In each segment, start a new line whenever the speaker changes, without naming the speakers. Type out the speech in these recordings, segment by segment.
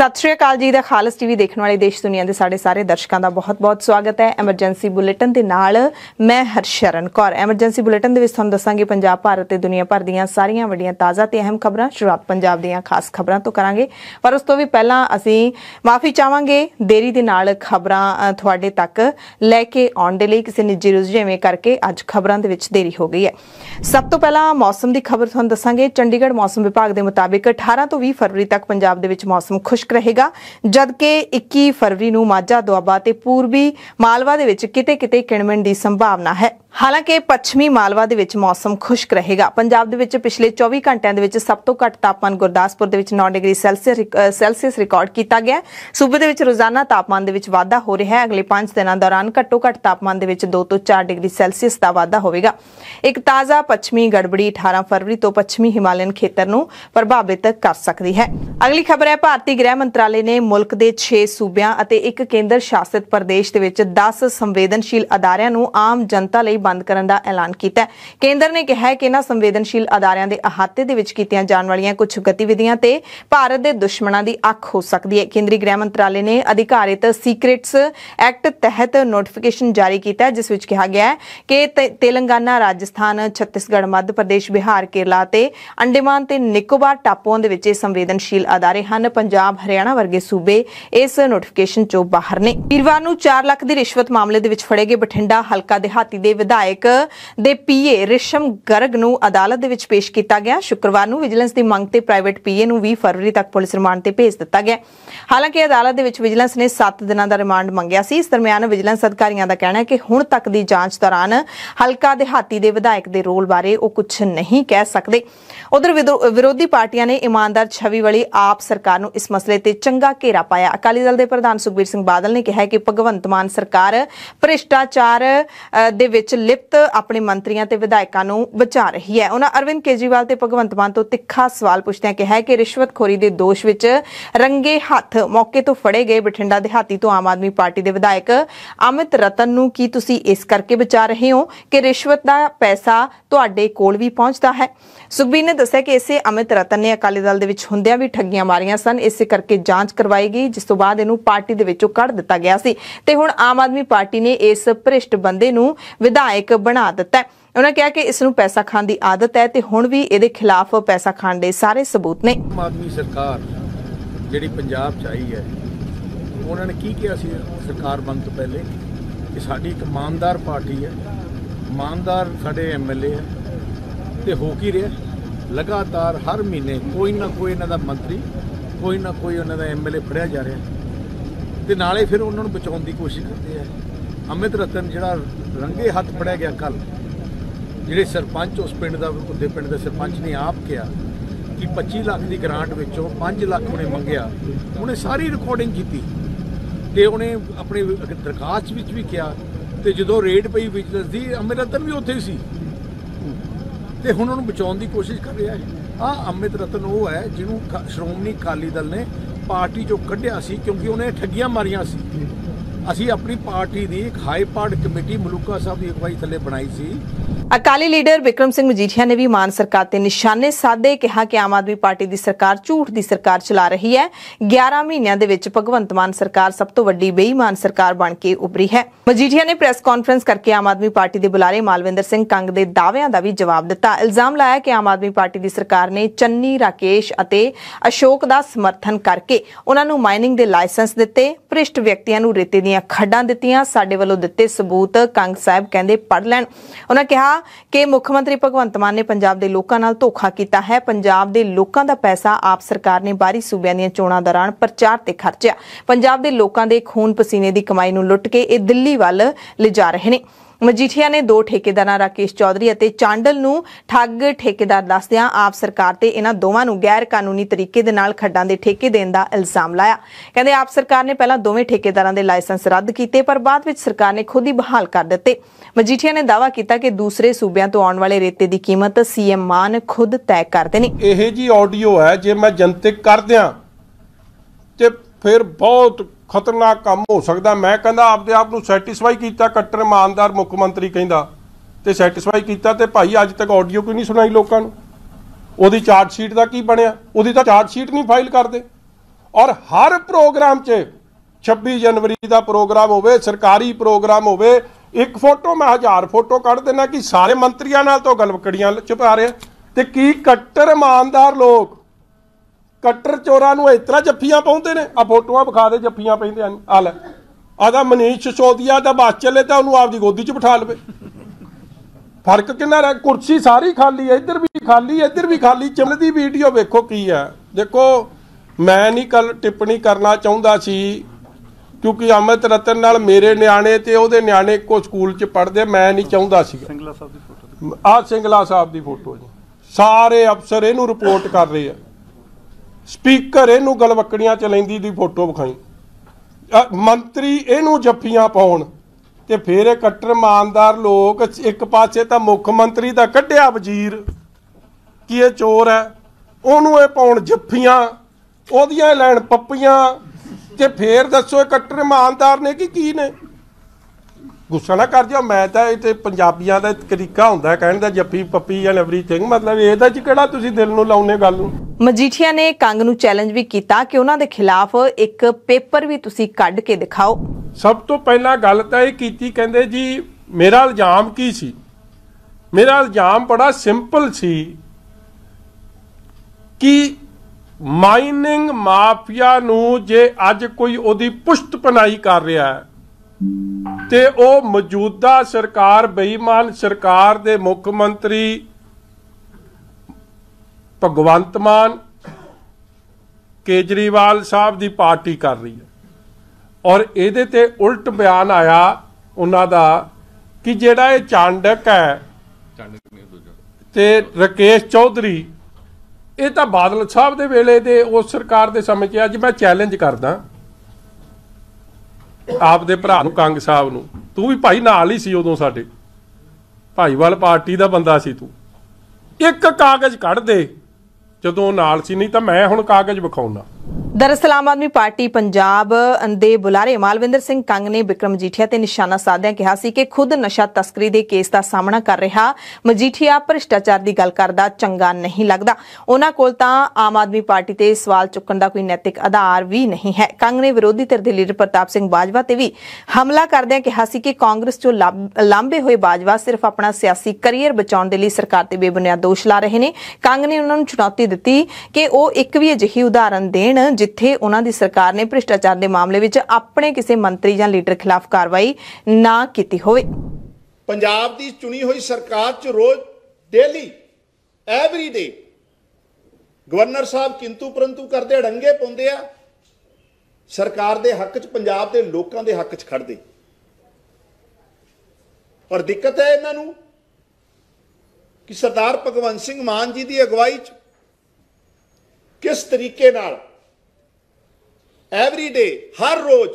ਸਤਿ ਸ਼੍ਰੀ ਅਕਾਲ ਜੀ ਦਾ ਖਾਲਸ ਟੀਵੀ ਦੇਖਣ ਵਾਲੇ ਦੇਸ਼ ਦੁਨੀਆ ਦੇ ਸਾਡੇ ਸਾਰੇ ਦਰਸ਼ਕਾਂ ਦਾ ਬਹੁਤ-ਬਹੁਤ ਸਵਾਗਤ ਹੈ ਐਮਰਜੈਂਸੀ ਬੁਲੇਟਿਨ ਦੇ ਨਾਲ ਮੈਂ ਹਰਸ਼ਰਨ ਕੌਰ ਐਮਰਜੈਂਸੀ ਬੁਲੇਟਿਨ ਦੇ ਵਿੱਚ ਤੁਹਾਨੂੰ ਦੱਸਾਂਗੇ ਪੰਜਾਬ ਭਾਰਤ ਤੇ ਦੁਨੀਆ ਭਰ ਦੀਆਂ ਸਾਰੀਆਂ ਵੱਡੀਆਂ ਤਾਜ਼ਾ ਤੇ ਅਹਿਮ ਖਬਰਾਂ ਸ਼ੁਰੂਆਤ ਪੰਜਾਬ ਦੀਆਂ ਖਾਸ ਖਬਰਾਂ ਤੋਂ ਕਰਾਂਗੇ ਪਰ ਉਸ ਤੋਂ ਵੀ ਪਹਿਲਾਂ ਅਸੀਂ ਮਾਫੀ ਚਾਹਾਂਗੇ ਦੇਰੀ ਦੇ ਨਾਲ ਖਬਰਾਂ ਤੁਹਾਡੇ ਤੱਕ ਲੈ ਕੇ ਆਉਣ ਦੇ ਲਈ ਕਿਸੇ ਨਿੱਜੀ ਰੁਝੇਵੇਂ ਕਰਕੇ ਅੱਜ ਖਬਰਾਂ ਦੇ ਵਿੱਚ ਦੇਰੀ ਹੋ ਗਈ ਹੈ ਸਭ ਤੋਂ ਪਹਿਲਾਂ ਮੌਸਮ ਦੀ ਖਬਰ ਤੁਹਾਨੂੰ ਦੱਸਾਂਗੇ ਚੰਡੀਗੜ੍ਹ ਮੌਸਮ ਵਿਭਾਗ ਦੇ ਮੁਤਾਬਿਕ 18 ਤੋਂ 20 ਫਰਵਰੀ ਤੱਕ ਪੰਜਾਬ ਦੇ ਵਿੱਚ ਮੌਸਮ ਖੁਸ਼ਕ ਖੁਸ਼ਕ ਰਹੇਗਾ ਜਦਕਿ 21 ਫਰਵਰੀ ਨੂੰ ਮਾਝਾ ਦੁਆਬਾ ਤੇ ਪੂਰਬੀ ਮਾਲਵਾ ਦੇ ਵਿੱਚ ਕਿਤੇ-ਕਿਤੇ ਕਿਣਮਣ ਦੀ ਸੰਭਾਵਨਾ ਹੈ ਹਾਲਾਂਕਿ ਪੱਛਮੀ ਮਾਲਵਾ ਦੇ ਵਿੱਚ ਮੌਸਮ ਖੁਸ਼ਕ ਰਹੇਗਾ ਪੰਜਾਬ ਦੇ ਵਿੱਚ ਪਿਛਲੇ 24 ਘੰਟਿਆਂ ਦੇ ਵਿੱਚ ਸਭ ਤੋਂ ਘੱਟ ਤਾਪਮਾਨ ਗੁਰਦਾਸਪੁਰ ਦੇ ਵਿੱਚ 9 ਡਿਗਰੀ ਸੈਲਸੀਅਸ ਰਿਕਾਰਡ ਕੀਤਾ ਗਿਆ ਸੂਬੇ ਦੇ ਵਿੱਚ ਰੋਜ਼ਾਨਾ ਤਾਪਮਾਨ ਦੇ ਵਿੱਚ ਵਾਧਾ ਹੋ ਰਿਹਾ ਹੈ ਅਗਲੇ 5 ਦਿਨਾਂ ਦੌਰਾਨ ਘੱਟੋ ਘੱਟ ਤਾਪਮਾਨ ਦੇ ਵਿੱਚ 2 ਤੋਂ 4 ਡਿਗਰੀ ਸੈਲਸੀਅਸ ਦਾ ਵਾਧਾ ਹੋਵੇਗਾ ਇੱਕ ਤਾਜ਼ਾ ਪੱਛਮੀ ਗੜਬੜੀ 18 ਫਰਵਰੀ ਤੋਂ ਪੱਛਮੀ ਹਿਮਾਲਿਅਨ ਖੇਤਰ ਨੂੰ ਪ੍ਰਭਾਵਿਤ ਕਰ ਸਕਦੀ ਹੈ ਅਗਲੀ ਖਬਰ ਹੈ ਭਾਰਤੀ ਗ੍ਰਹਿ ਮੰਤਰਾਲੇ ਨੇ ਮੁਲਕ ਦੇ 6 ਸੂਬਿਆਂ ਅਤੇ ਇੱਕ ਕੇਂਦਰ ਸ਼ਾਸਿਤ ਪ੍ਰਦੇਸ਼ ਦੇ ਵਿੱਚ 10 ਸੰਵੇਦਨਸ਼ੀਲ ਅਦਾਰਿਆਂ ਨੂੰ ਆਮ ਜਨਤਾ ਲਈ ਬੰਦ ਕਰਨ ਦਾ ਐਲਾਨ ਕੀਤਾ ਹੈ ਕੇਂਦਰ ਨੇ ਕਿਹਾ ਹੈ ਕਿ ਇਹਨਾਂ ਸੰਵੇਦਨਸ਼ੀਲ ਅਦਾਰਿਆਂ ਦੇ ਅਹਾਤੇ ਦੇ ਵਿੱਚ ਕੀਤੀਆਂ ਜਾਣ ਵਾਲੀਆਂ ਕੁਝ ਗਤੀਵਿਧੀਆਂ ਤੇ ਭਾਰਤ ਦੇ ਦੁਸ਼ਮਣਾਂ ਦੀ ਅੱਖ ਹੋ ਸਕਦੀ ਹੈ ਕੇਂਦਰੀ ਗ੍ਰਹਿ ਮੰਤਰਾਲੇ ਨੇ ਅਧਿਕਾਰਿਤ ਸੀਕ੍ਰੀਟਸ ਐਕਟ ਤਹਿਤ ਨੋਟੀਫਿਕੇਸ਼ਨ ਜਾਰੀ ਕੀਤਾ ਹੈ ਜਿਸ ਵਿੱਚ ਕਿਹਾ ਗਿਆ ਹੈ ਕਿ ਤੇਲੰਗਾਨਾ ਰਾਜਸਥਾਨ ਛੱਤੀਸਗੜ੍ਹ ਮੱਧ ਪ੍ਰਦੇਸ਼ ਬਿਹਾਰ ਕੇਰਲਾ ਤੇ ਅੰਡੇਮਾਨ ਤੇ ਨਿਕੋਬਾਰ ਟਾਪੂਆਂ ਦੇ ਵਿੱਚ ਇਹ ਸੰਵੇਦਨਸ਼ੀਲ ਅਦਾਰੇ ਹਨ ਪੰਜਾਬ ਹਰਿਆਣਾ ਵਰਗੇ ਸੂਬੇ ਇਸ ਨੋਟੀਫਿਕੇਸ਼ਨ ਚੋਂ ਬਾਹਰ ਨੇ ਵੀਰਵਾਰ ਨੂੰ 4 ਲੱਖ ਦੀ ਰਿਸ਼ਵਤ ਮਾਮਲੇ ਦੇ ਵਿੱਚ ਫੜੇ ਗਏ ਬਠਿੰਡਾ ਹਲਕਾ ਦਿਹਾਤੀ ਦੇ ਵਿਧਾਇਕ ਦੇ ਪੀਏ ਰਿਸ਼ਮ ਗਰਗ ਨੂੰ ਅਦਾਲਤ ਦੇ ਵਿੱਚ ਪੇਸ਼ ਕੀਤਾ ਗਿਆ ਸ਼ੁੱਕਰਵਾਰ ਨੂੰ ਵਿਜੀਲੈਂਸ ਦੀ ਮੰਗ ਤੇ ਪ੍ਰਾਈਵੇਟ ਪੀਏ ਨੂੰ 20 ਫਰਵਰੀ ਤੱਕ ਪੁਲਿਸ ਰਿਮਾਂਡ ਤੇ ਭੇਜ ਦਿੱਤਾ ਗਿਆ ਹਾਲਾਂਕਿ ਅਦਾਲਤ ਦੇ ਵਿੱਚ ਵਿਜੀਲੈਂਸ ਨੇ 7 ਦਿਨਾਂ ਦਾ ਰਿਮਾਂਡ ਮੰਗਿਆ ਸੀ ਇਸ ਦਰਮਿਆਨ ਵਿਜੀਲੈਂਸ ਅਧਿਕਾਰੀਆਂ ਦਾ ਕਹਿਣਾ ਹੈ ਕਿ ਹੁਣ ਤੱਕ ਦੀ ਜਾਂਚ ਦੌਰਾਨ ਹਲਕਾ ਦਿਹਾਤੀ ਦੇ ਵਿਧਾਇਕ ਦੇ ਰੋਲ ਬਾਰੇ ਉਹ ਕੁਝ ਨਹੀਂ ਕਹਿ ਸਕਦੇ ਉਧਰ ਵਿਰੋਧੀ ਪਾਰਟੀਆਂ ਨੇ ਇਮਾਨਦਾਰ ਛਵੀ ਵਾਲੀ ਆਪ ਸਰਕਾਰ ਨੂੰ ਇਸ ਮਸਲੇ ਤੇ ਚੰਗਾ ਘੇਰਾ ਪਾਇਆ ਅਕਾਲੀ ਦਲ ਦੇ ਪ੍ਰਧਾਨ ਸੁਖਬੀਰ ਸਿੰਘ ਬਾਦਲ ਨੇ ਕਿਹਾ ਕਿ ਭਗਵੰਤ ਮਾਨ ਸਰਕਾਰ ਭ੍ਰਿਸ਼ਟਾਚਾਰ ਦੇ ਵਿੱਚ ਲਿਪਤ ਆਪਣੇ ਮੰਤਰੀਆਂ ਤੇ ਵਿਧਾਇਕਾਂ ਨੂੰ ਵਿਚਾਰ ਰਹੀ ਹੈ ਉਹਨਾਂ ਅਰਵਿੰਦ ਕੇਜੀਵਾਲ ਤੇ ਭਗਵੰਤ ਮਾਨ ਤੋਂ ਤਿੱਖਾ ਸਵਾਲ ਪੁੱਛਦਿਆਂ ਕਿਹਾ ਕਿ ਰਿਸ਼ਵਤਖੋਰੀ ਦੇ ਦੋਸ਼ ਵਿੱਚ ਰੰਗੇ ਹੱਥ ਮੌਕੇ ਤੋਂ ਫੜੇ ਗਏ ਬਠਿੰਡਾ ਦਿਹਾਤੀ ਤੋਂ ਆਮ ਆਦਮੀ ਪਾਰਟੀ ਦੇ ਵਿਧਾਇਕ ਅਮਿਤ ਰਤਨ ਨੂੰ ਕੀ ਤੁਸੀਂ ਇਸ ਕਰਕੇ ਵਿਚਾਰ ਰਹੇ ਹੋ ਕਿ ਰਿਸ਼ਵਤ ਦਾ ਪੈਸਾ ਤੁਹਾਡੇ ਕੋਲ ਵੀ ਪਹੁੰਚਦਾ ਹੈ ਸੁਖਬੀਰ ਨੇ ਦੱਸਿਆ ਕਿ ਇਸੇ ਅਮਿਤ ਰਤਨ ਨੇ ਅਕਾਲੀ ਦਲ ਦੇ ਵਿੱਚ ਹੁੰਦਿਆਂ ਵੀ ਠੱਗੀਆਂ ਮਾਰੀਆਂ ਸਨ ਇਸੇ ਕਰਕੇ ਜਾਂਚ ਕਰਵਾਈ ਗਈ ਜਿਸ ਤੋਂ ਬਾਅਦ ਇਹਨੂੰ ਪਾਰਟੀ ਦੇ ਵਿੱਚੋਂ ਕੱਢ ਦਿੱਤਾ ਗਿਆ ਸੀ ਤੇ ਹੁਣ ਆਮ ਆਦਮੀ ਪਾਰਟੀ ਨੇ ਇਸ ਭ੍ਰਿਸ਼ਟ ਬੰਦੇ ਨੂੰ ਵਿਧਾਇਕ ਸਹਾਇਕ ਬਣਾ ਦਿੱਤਾ ਉਹਨਾਂ ਕਿਹਾ ਕਿ ਇਸ ਨੂੰ ਪੈਸਾ ਖਾਣ ਦੀ ਆਦਤ ਹੈ ਤੇ ਹੁਣ ਵੀ ਇਹਦੇ ਖਿਲਾਫ ਪੈਸਾ ਖਾਣ ਦੇ ਸਾਰੇ ਸਬੂਤ ਨੇ
ਆਮ ਆਦਮੀ ਸਰਕਾਰ ਜਿਹੜੀ ਪੰਜਾਬ
ਚ ਆਈ ਹੈ ਉਹਨਾਂ ਨੇ ਕੀ ਕਿਹਾ ਸੀ ਸਰਕਾਰ ਬੰਦ ਤੋਂ ਪਹਿਲੇ ਕਿ ਸਾਡੀ ਇੱਕ ਇਮਾਨਦਾਰ ਪਾਰਟੀ ਹੈ ਇਮਾਨਦਾਰ ਸਾਡੇ ਐਮਐਲਏ ਹੈ ਤੇ ਹੋ ਕੀ ਰਿਹਾ ਲਗਾਤਾਰ ਹਰ ਮਹੀਨੇ ਕੋਈ ਨਾ ਕੋਈ ਇਹਨਾਂ ਦਾ ਮੰਤਰੀ ਕੋਈ ਨਾ ਕੋਈ ਉਹਨਾਂ ਦਾ ਐਮਐਲਏ ਫੜਿਆ ਜਾ ਰਿਹਾ ਤੇ ਨਾਲੇ ਫਿਰ ਉਹਨਾਂ ਨੂੰ ਬਚਾਉਣ ਦੀ ਕੋਸ਼ਿਸ਼ ਕਰਦੇ ਆ ਅਮਿਤ ਰਤਨ ਜਿਹੜਾ ਰੰਗੇ ਹੱਥ ਫੜਿਆ ਗਿਆ ਕੱਲ ਜਿਹੜੇ ਸਰਪੰਚ ਉਸ ਪਿੰਡ ਦਾ ਉਹਦੇ ਪਿੰਡ ਦੇ ਸਰਪੰਚ ਨੇ ਆਪ ਕਿਹਾ ਕਿ 25 ਲੱਖ ਦੀ ਗ੍ਰਾਂਟ ਵਿੱਚੋਂ 5 ਲੱਖ ਉਹਨੇ ਮੰਗਿਆ ਉਹਨੇ ਸਾਰੀ ਰਿਕਾਰਡਿੰਗ ਕੀਤੀ ਤੇ ਉਹਨੇ ਆਪਣੀ ਦਰਖਾਸਤ ਵਿੱਚ ਵੀ ਕਿਹਾ ਤੇ ਜਦੋਂ ਰੇਡ ਪਈ ਵਿਜੀਲੈਂਸ ਦੀ ਅਮਿਤ ਰਤਨ ਵੀ ਉੱਥੇ ਸੀ ਤੇ ਹੁਣ ਉਹਨੂੰ ਬਚਾਉਣ ਦੀ ਕੋਸ਼ਿਸ਼ ਕਰ ਰਿਹਾ ਹੈ ਆ ਅਮਿਤ ਰਤਨ ਉਹ ਹੈ ਜਿਹਨੂੰ ਸ਼੍ਰੋਮਣੀ ਅਕਾਲੀ ਦਲ ਨੇ ਪਾਰਟੀ ਚੋਂ ਕੱਢਿਆ ਸੀ ਕਿਉਂਕਿ ਉਹਨੇ ਠੱਗੀਆਂ ਮਾਰੀਆਂ ਸੀ ਅਸੀਂ ਆਪਣੀ ਪਾਰਟੀ ਦੀ ਇੱਕ high part committee Maluka Sahib ਦੀ ਅਗਵਾਈ ਥੱਲੇ ਬਣਾਈ ਸੀ
ਅਕਾਲੀ ਲੀਡਰ ਵਿਕਰਮ ਸਿੰਘ ਮਜੀਠੀਆ ਨੇ ਵੀ ਮਾਨ ਸਰਕਾਰ ਤੇ ਨਿਸ਼ਾਨੇ ਸਾਧੇ ਕਿਹਾ ਕਿ ਆਮ ਆਦਮੀ ਪਾਰਟੀ ਦੀ ਸਰਕਾਰ ਝੂਠ ਦੀ ਸਰਕਾਰ ਚਲਾ ਰਹੀ ਹੈ 11 ਮਹੀਨਿਆਂ ਦੇ ਵਿੱਚ ਭਗਵੰਤ ਮਾਨ ਸਰਕਾਰ ਸਭ ਤੋਂ ਵੱਡੀ ਬੇਈਮਾਨ ਸਰਕਾਰ ਬਣ ਕੇ ਉਭਰੀ ਹੈ ਮਜੀਠੀਆ ਨੇ ਪ੍ਰੈਸ ਕਾਨਫਰੰਸ ਕਰਕੇ ਆਮ ਆਦਮੀ ਪਾਰਟੀ ਦੇ ਬੁਲਾਰੇ ਮਾਲਵਿੰਦਰ ਸਿੰਘ ਕੰਗ ਦੇ ਦਾਅਵਿਆਂ ਦਾ ਵੀ ਜਵਾਬ ਦਿੱਤਾ ਇਲਜ਼ਾਮ ਲਾਇਆ ਕਿ ਆਮ ਆਦਮੀ ਪਾਰਟੀ ਦੀ ਸਰਕਾਰ ਨੇ ਚੰਨੀ ਰਾਕੇਸ਼ ਅਤੇ ਅਸ਼ੋਕ ਦਾ ਸਮਰਥਨ ਕਰਕੇ ਉਹਨਾਂ ਨੂੰ ਮਾਈਨਿੰਗ ਦੇ ਲਾਇਸੈਂਸ ਦਿੱਤੇ ਭ੍ਰਿਸ਼ਟ ਵਿਅਕਤੀਆਂ ਨੂੰ ਰੇਤੇ ਦੀਆਂ ਖੱਡਾਂ ਦਿੱਤੀਆਂ ਸਾਡੇ ਵੱਲੋਂ ਦਿੱਤੇ ਸਬੂਤ ਕੰਗ ਸਾਹਿਬ ਕਹਿੰਦੇ ਪੜ ਲੈਣ ਉਹਨਾਂ ਕਿਹਾ ਕਿ ਮੁੱਖ ਮੰਤਰੀ ਭਗਵੰਤ ਮਾਨ ਨੇ ਪੰਜਾਬ ਦੇ ਲੋਕਾਂ ਨਾਲ ਧੋਖਾ ਕੀਤਾ ਹੈ ਪੰਜਾਬ ਦੇ ਲੋਕਾਂ ਦਾ ਪੈਸਾ ਆਪ ਸਰਕਾਰ ਨੇ ਬਾਹਰੀ ਸੂਬਿਆਂ ਦੀਆਂ ਚੋਣਾਂ ਦੌਰਾਨ ਪ੍ਰਚਾਰ ਤੇ ਖਰਚਿਆ ਪੰਜਾਬ ਦੇ ਲੋਕਾਂ ਦੇ ਖੂਨ ਪਸੀਨੇ ਦੀ ਕਮਾਈ ਨੂੰ ਲੁੱਟ ਕੇ ਇਹ ਦਿੱਲੀ ਵੱਲ ਲਿਜਾ ਰਹੇ ਨੇ ਮਜੀਠੀਆ ਨੇ ਦੋ ਠੇਕੇਦਾਰਾਂ ਰਾਕੇਸ਼ ਚੌਧਰੀ ਅਤੇ ਚਾਂਡਲ ਨੂੰ ਠੱਗ ਠੇਕੇਦਾਰ ਦੱਸਦਿਆਂ ਆਪ ਸਰਕਾਰ ਤੇ ਇਹਨਾਂ ਦੋਵਾਂ ਨੂੰ ਗੈਰ ਕਾਨੂੰਨੀ ਤਰੀਕੇ ਦੇ ਨਾਲ ਖੱਡਾਂ ਦੇ ਠੇਕੇ ਦੇਣ ਦਾ ਇਲਜ਼ਾਮ ਲਾਇਆ ਕਹਿੰਦੇ ਆਪ ਸਰਕਾਰ ਨੇ ਪਹਿਲਾਂ ਦੋਵੇਂ ਠੇਕੇਦਾਰਾਂ ਦੇ ਲਾਇਸੈਂਸ ਰੱਦ ਕੀਤੇ ਪਰ ਬਾਅਦ ਵਿੱਚ ਸਰਕਾਰ ਨੇ ਖੁਦ ਹੀ ਬਹਾਲ ਕਰ ਦਿੱਤੇ ਮਜੀਠੀਆ ਨੇ ਦਾਵਾ ਕੀਤਾ ਕਿ ਦੂਸਰੇ ਸੂਬਿਆਂ ਤੋਂ ਆਉਣ ਵਾਲੇ ਰੇਤੇ ਦੀ ਕੀਮਤ ਸੀਐਮ ਮਾਨ ਖੁਦ ਤੈਅ ਕਰਦੇ ਨੇ
ਇਹ ਜੀ ਆਡੀਓ ਹੈ ਜੇ ਮੈਂ ਜਨਤਕ ਕਰਦਿਆਂ ਤੇ ਫਿਰ ਬਹੁਤ ਖਤਰਨਾਕ ਕੰਮ ਹੋ ਸਕਦਾ ਮੈਂ ਕਹਿੰਦਾ ਆਪਦੇ ਆਪ ਨੂੰ ਸੈਟੀਸਫਾਈ ਕੀਤਾ ਕੱਟਰ ਇਮਾਨਦਾਰ ਮੁੱਖ ਮੰਤਰੀ ਕਹਿੰਦਾ ਤੇ ਸੈਟੀਸਫਾਈ ਕੀਤਾ ਤੇ ਭਾਈ ਅੱਜ ਤੱਕ ਆਡੀਓ ਕੋਈ ਨਹੀਂ ਸੁਣਾਈ ਲੋਕਾਂ ਨੂੰ ਉਹਦੀ ਚਾਰਟ ਸ਼ੀਟ ਦਾ ਕੀ ਬਣਿਆ ਉਹਦੀ ਤਾਂ ਚਾਰਟ ਸ਼ੀਟ ਨਹੀਂ ਫਾਈਲ ਕਰਦੇ ਔਰ ਹਰ ਪ੍ਰੋਗਰਾਮ 'ਚ 26 ਜਨਵਰੀ ਦਾ ਪ੍ਰੋਗਰਾਮ ਹੋਵੇ ਸਰਕਾਰੀ ਪ੍ਰੋਗਰਾਮ ਹੋਵੇ ਇੱਕ ਫੋਟੋ ਮੈਂ ਹਜ਼ਾਰ ਫੋਟੋ ਕੱਢ ਦੇਣਾ ਕਿ ਸਾਰੇ ਮੰਤਰੀਆਂ ਨਾਲ ਤੋਂ ਗਲਵਕੜੀਆਂ ਚੁਪਾ ਰਿਹਾ ਤੇ ਕੀ ਕੱਟਰ ਇਮਾਨਦਾਰ ਲੋਕ ਕੱਟਰ ਚੋਰਾਂ ਨੂੰ ਇਸ ਤਰ੍ਹਾਂ ਜੱਫੀਆਂ ਪਾਉਂਦੇ ਨੇ ਆ ਫੋਟੋਆਂ ਵਿਖਾ ਦੇ ਜੱਫੀਆਂ ਪੈਂਦੇ ਹਨ ਆ ਲੈ ਆਦਾ ਮਨੀਸ਼ ਸੋਦੀਆ ਦਾ ਬਸ ਚੱਲੇ ਤਾਂ ਉਹਨੂੰ ਆਪਦੀ ਗੋਦੀ 'ਚ ਬਿਠਾ ਲਵੇ ਫਰਕ ਕਿੰਨਾ ਰਹਿ ਕੁਰਸੀ ਸਾਰੀ ਖਾਲੀ ਹੈ ਇੱਧਰ ਵੀ ਖਾਲੀ ਇੱਧਰ ਵੀ ਖਾਲੀ ਚਿਮਲ ਵੀਡੀਓ ਵੇਖੋ ਕੀ ਹੈ ਦੇਖੋ ਮੈਂ ਨਹੀਂ ਕੱਲ ਟਿੱਪਣੀ ਕਰਨਾ ਚਾਹੁੰਦਾ ਸੀ ਕਿਉਂਕਿ ਅਮਿਤ ਰਤਨ ਨਾਲ ਮੇਰੇ ਨਿਆਣੇ ਤੇ ਉਹਦੇ ਨਿਆਣੇ ਕੋ ਸਕੂਲ 'ਚ ਪੜਦੇ ਮੈਂ ਨਹੀਂ ਚਾਹੁੰਦਾ ਸੀ ਸਿੰਗਲਾ ਸਾਹਿਬ ਦੀ ਫੋਟੋ ਆ ਸਿੰਗਲਾ ਸਾਹਿਬ ਦੀ ਫੋਟੋ ਜੀ ਸਾਰੇ ਅਫਸਰ ਇਹਨੂੰ ਰਿਪੋਰਟ ਕਰ ਰਹੇ ਆ ਸਪੀਕਰ ਇਹਨੂੰ ਗਲਵਕੜੀਆਂ ਚ ਲੈਂਦੀ ਦੀ ਫੋਟੋ ਵਿਖਾਈ ਮੰਤਰੀ ਇਹਨੂੰ ਜੱਫੀਆਂ ਪਾਉਣ ਤੇ ਫੇਰ ਇਹ ਕੱਟਰ ਇਮਾਨਦਾਰ ਲੋਕ ਇੱਕ ਪਾਸੇ ਤਾਂ ਮੁੱਖ ਮੰਤਰੀ ਦਾ ਕੱਢਿਆ ਵਜ਼ੀਰ ਕਿ ਇਹ ਚੋਰ ਹੈ ਉਹਨੂੰ ਇਹ ਪਾਉਣ ਜੱਫੀਆਂ ਉਹਦੀਆਂ ਲੈਣ ਪੱਪੀਆਂ ਤੇ ਫੇਰ ਦੱਸੋ ਇਹ ਕੱਟਰ ਇਮਾਨਦਾਰ ਨੇ ਕਿ ਕੀ ਨੇ ਗੁੱਸਾ ਨਾ ਕਰ ਜਾ ਮੈਂ ਤਾਂ ਇਹ ਤੇ ਪੰਜਾਬੀਆਂ ਦਾ ਤਰੀਕਾ ਹੁੰਦਾ ਕਹਿਣ ਦਾ ਜੱਫੀ ਪੱਪੀ ਐਂਡ एवरीथिंग ਮਤਲਬ ਇਹਦਾ ਚ ਕਿਹੜਾ ਤੁਸੀਂ ਦਿਲ ਨੂੰ ਲਾਉਨੇ ਗੱਲ ਨੂੰ
ਮਜੀਠੀਆ ਨੇ ਕੰਗ ਨੂੰ ਚੈਲੰਜ ਵੀ ਕੀਤਾ ਕਿ ਉਹਨਾਂ ਦੇ ਖਿਲਾਫ ਇੱਕ ਪੇਪਰ ਵੀ ਤੁਸੀਂ ਕੱਢ ਕੇ ਦਿਖਾਓ
ਸਭ ਤੋਂ ਪਹਿਲਾਂ ਗੱਲ ਤਾਂ ਇਹ ਕੀਤੀ ਕਹਿੰਦੇ ਜੀ ਮੇਰਾ ਇਲਜ਼ਾਮ ਕੀ ਸੀ ਮੇਰਾ ਇਲਜ਼ਾਮ ਬੜਾ ਸਿੰਪਲ ਸੀ ਕਿ ਮਾਈਨਿੰਗ ਮਾਫੀਆ ਨੂੰ ਜੇ ਅੱਜ ਕੋਈ ਉਹਦੀ ਪੁਸ਼ਤ ਪਨਾਈ ਕਰ ਰਿਹਾ ਹੈ ਤੇ ਉਹ ਮੌਜੂਦਾ ਸਰਕਾਰ ਬੇਈਮਾਨ ਸਰਕਾਰ ਦੇ ਮੁੱਖ ਮੰਤਰੀ ਭਗਵੰਤ ਮਾਨ ਕੇਜਰੀਵਾਲ ਸਾਹਿਬ ਦੀ ਪਾਰਟੀ ਕਰ ਰਹੀ ਹੈ ਔਰ ਇਹਦੇ ਤੇ ਉਲਟ ਬਿਆਨ ਆਇਆ ਉਹਨਾਂ ਦਾ ਕਿ ਜਿਹੜਾ ਇਹ ਚਾਂਡਕ ਹੈ ਤੇ ਰਕੇਸ਼ ਚੌਧਰੀ ਇਹ ਤਾਂ ਬਾਦਲ ਸਾਹਿਬ ਦੇ ਵੇਲੇ ਦੇ ਉਸ ਸਰਕਾਰ ਦੇ ਸਮੇਂ 'ਚ ਅੱਜ ਮੈਂ ਚੈਲੰਜ ਕਰਦਾ ਆਪ ਦੇ ਭਰਾ ਨੂੰ ਕੰਗ ਸਾਹਿਬ ਨੂੰ ਤੂੰ ਵੀ ਭਾਈ ਨਾਲ ਹੀ ਸੀ ਉਦੋਂ ਸਾਡੇ ਭਾਈਵਾਲ ਪਾਰਟੀ ਦਾ ਬੰਦਾ ਸੀ ਤੂੰ ਇੱਕ ਕਾਗਜ਼ ਕੱਢ ਦੇ ਜਦੋਂ ਨਾਲ ਸੀ ਨਹੀਂ ਤਾਂ ਮੈਂ ਹੁਣ ਕਾਗਜ਼ ਵਿਖਾਉਣਾ
ਦਰਅਸਲ ਆਮ ਆਦਮੀ ਪਾਰਟੀ ਪੰਜਾਬ ਦੇ ਬੁਲਾਰੇ ਮਾਲਵਿੰਦਰ ਸਿੰਘ ਕੰਗ ਨੇ ਵਿਕਰਮ ਜੀਠੀਆ ਤੇ ਨਿਸ਼ਾਨਾ ਸਾਧਿਆ ਕਿਹਾ ਸੀ ਕਿ ਖੁਦ ਨਸ਼ਾ ਤਸਕਰੀ ਦੇ ਕੇਸ ਦਾ ਸਾਹਮਣਾ ਕਰ ਰਿਹਾ ਮਜੀਠੀਆ ਭ੍ਰਿਸ਼ਟਾਚਾਰ ਦੀ ਗੱਲ ਕਰਦਾ ਚੰਗਾ ਨਹੀਂ ਲੱਗਦਾ ਉਹਨਾਂ ਕੋਲ ਤਾਂ ਆਮ ਆਦਮੀ ਪਾਰਟੀ ਤੇ ਸਵਾਲ ਚੁੱਕਣ ਦਾ ਕੋਈ ਨੈਤਿਕ ਆਧਾਰ ਵੀ ਨਹੀਂ ਹੈ ਕੰਗ ਨੇ ਵਿਰੋਧੀ ਧਿਰ ਦੇ ਲੀਡਰ ਪ੍ਰਤਾਪ ਸਿੰਘ ਬਾਜਵਾ ਤੇ ਵੀ ਹਮਲਾ ਕਰਦਿਆਂ ਕਿਹਾ ਸੀ ਕਿ ਕਾਂਗਰਸ ਚੋਂ ਲਾਂਬੇ ਹੋਏ ਬਾਜਵਾ ਸਿਰਫ ਆਪਣਾ ਸਿਆਸੀ ਕਰੀਅਰ ਬਚਾਉਣ ਦੇ ਲਈ ਸਰਕਾਰ ਤੇ ਬੇਬੁਨਿਆਦ ਦੋਸ਼ ਲਾ ਰਹੇ ਨੇ ਕੰਗ ਨੇ ਉਹਨਾਂ ਨੂੰ ਚੁਣੌਤੀ ਦਿੱਤੀ ਕਿ ਉਹ ਇੱਕ ਵੀ ਅਜਿਹੀ ਉਦਾਹਰਨ ਦੇਣ ਜਿੱਥੇ ਉਹਨਾਂ ਦੀ ਸਰਕਾਰ ਨੇ ਭ੍ਰਿਸ਼ਟਾਚਾਰ ਦੇ ਮਾਮਲੇ ਵਿੱਚ ਆਪਣੇ ਕਿਸੇ ਮੰਤਰੀ ਜਾਂ ਲੀਡਰ ਖਿਲਾਫ ਕਾਰਵਾਈ ਨਾ ਕੀਤੀ ਹੋਵੇ
ਪੰਜਾਬ ਦੀ ਚੁਣੀ ਹੋਈ ਸਰਕਾਰ 'ਚ ਰੋਜ਼ daily every day governor Sahib ਕਿੰਤੂ ਪਰੰਤੂ ਕਰਦੇ ਡੰਗੇ ਪਾਉਂਦੇ ਆ ਸਰਕਾਰ ਦੇ ਹੱਕ 'ਚ ਪੰਜਾਬ ਦੇ ਲੋਕਾਂ ਦੇ ਹੱਕ 'ਚ ਖੜਦੇ ਪਰ ਦਿੱਕਤ ਹੈ ਇਹਨਾਂ ਨੂੰ ਕਿ ਸਰਦਾਰ ਭਗਵੰਤ ਸਿੰਘ ਮਾਨ ਜੀ ਦੀ ਅਗਵਾਈ 'ਚ ਕਿਸ ਤਰੀਕੇ ਨਾਲ ਐਵਰੀ ਡੇ ਹਰ ਰੋਜ਼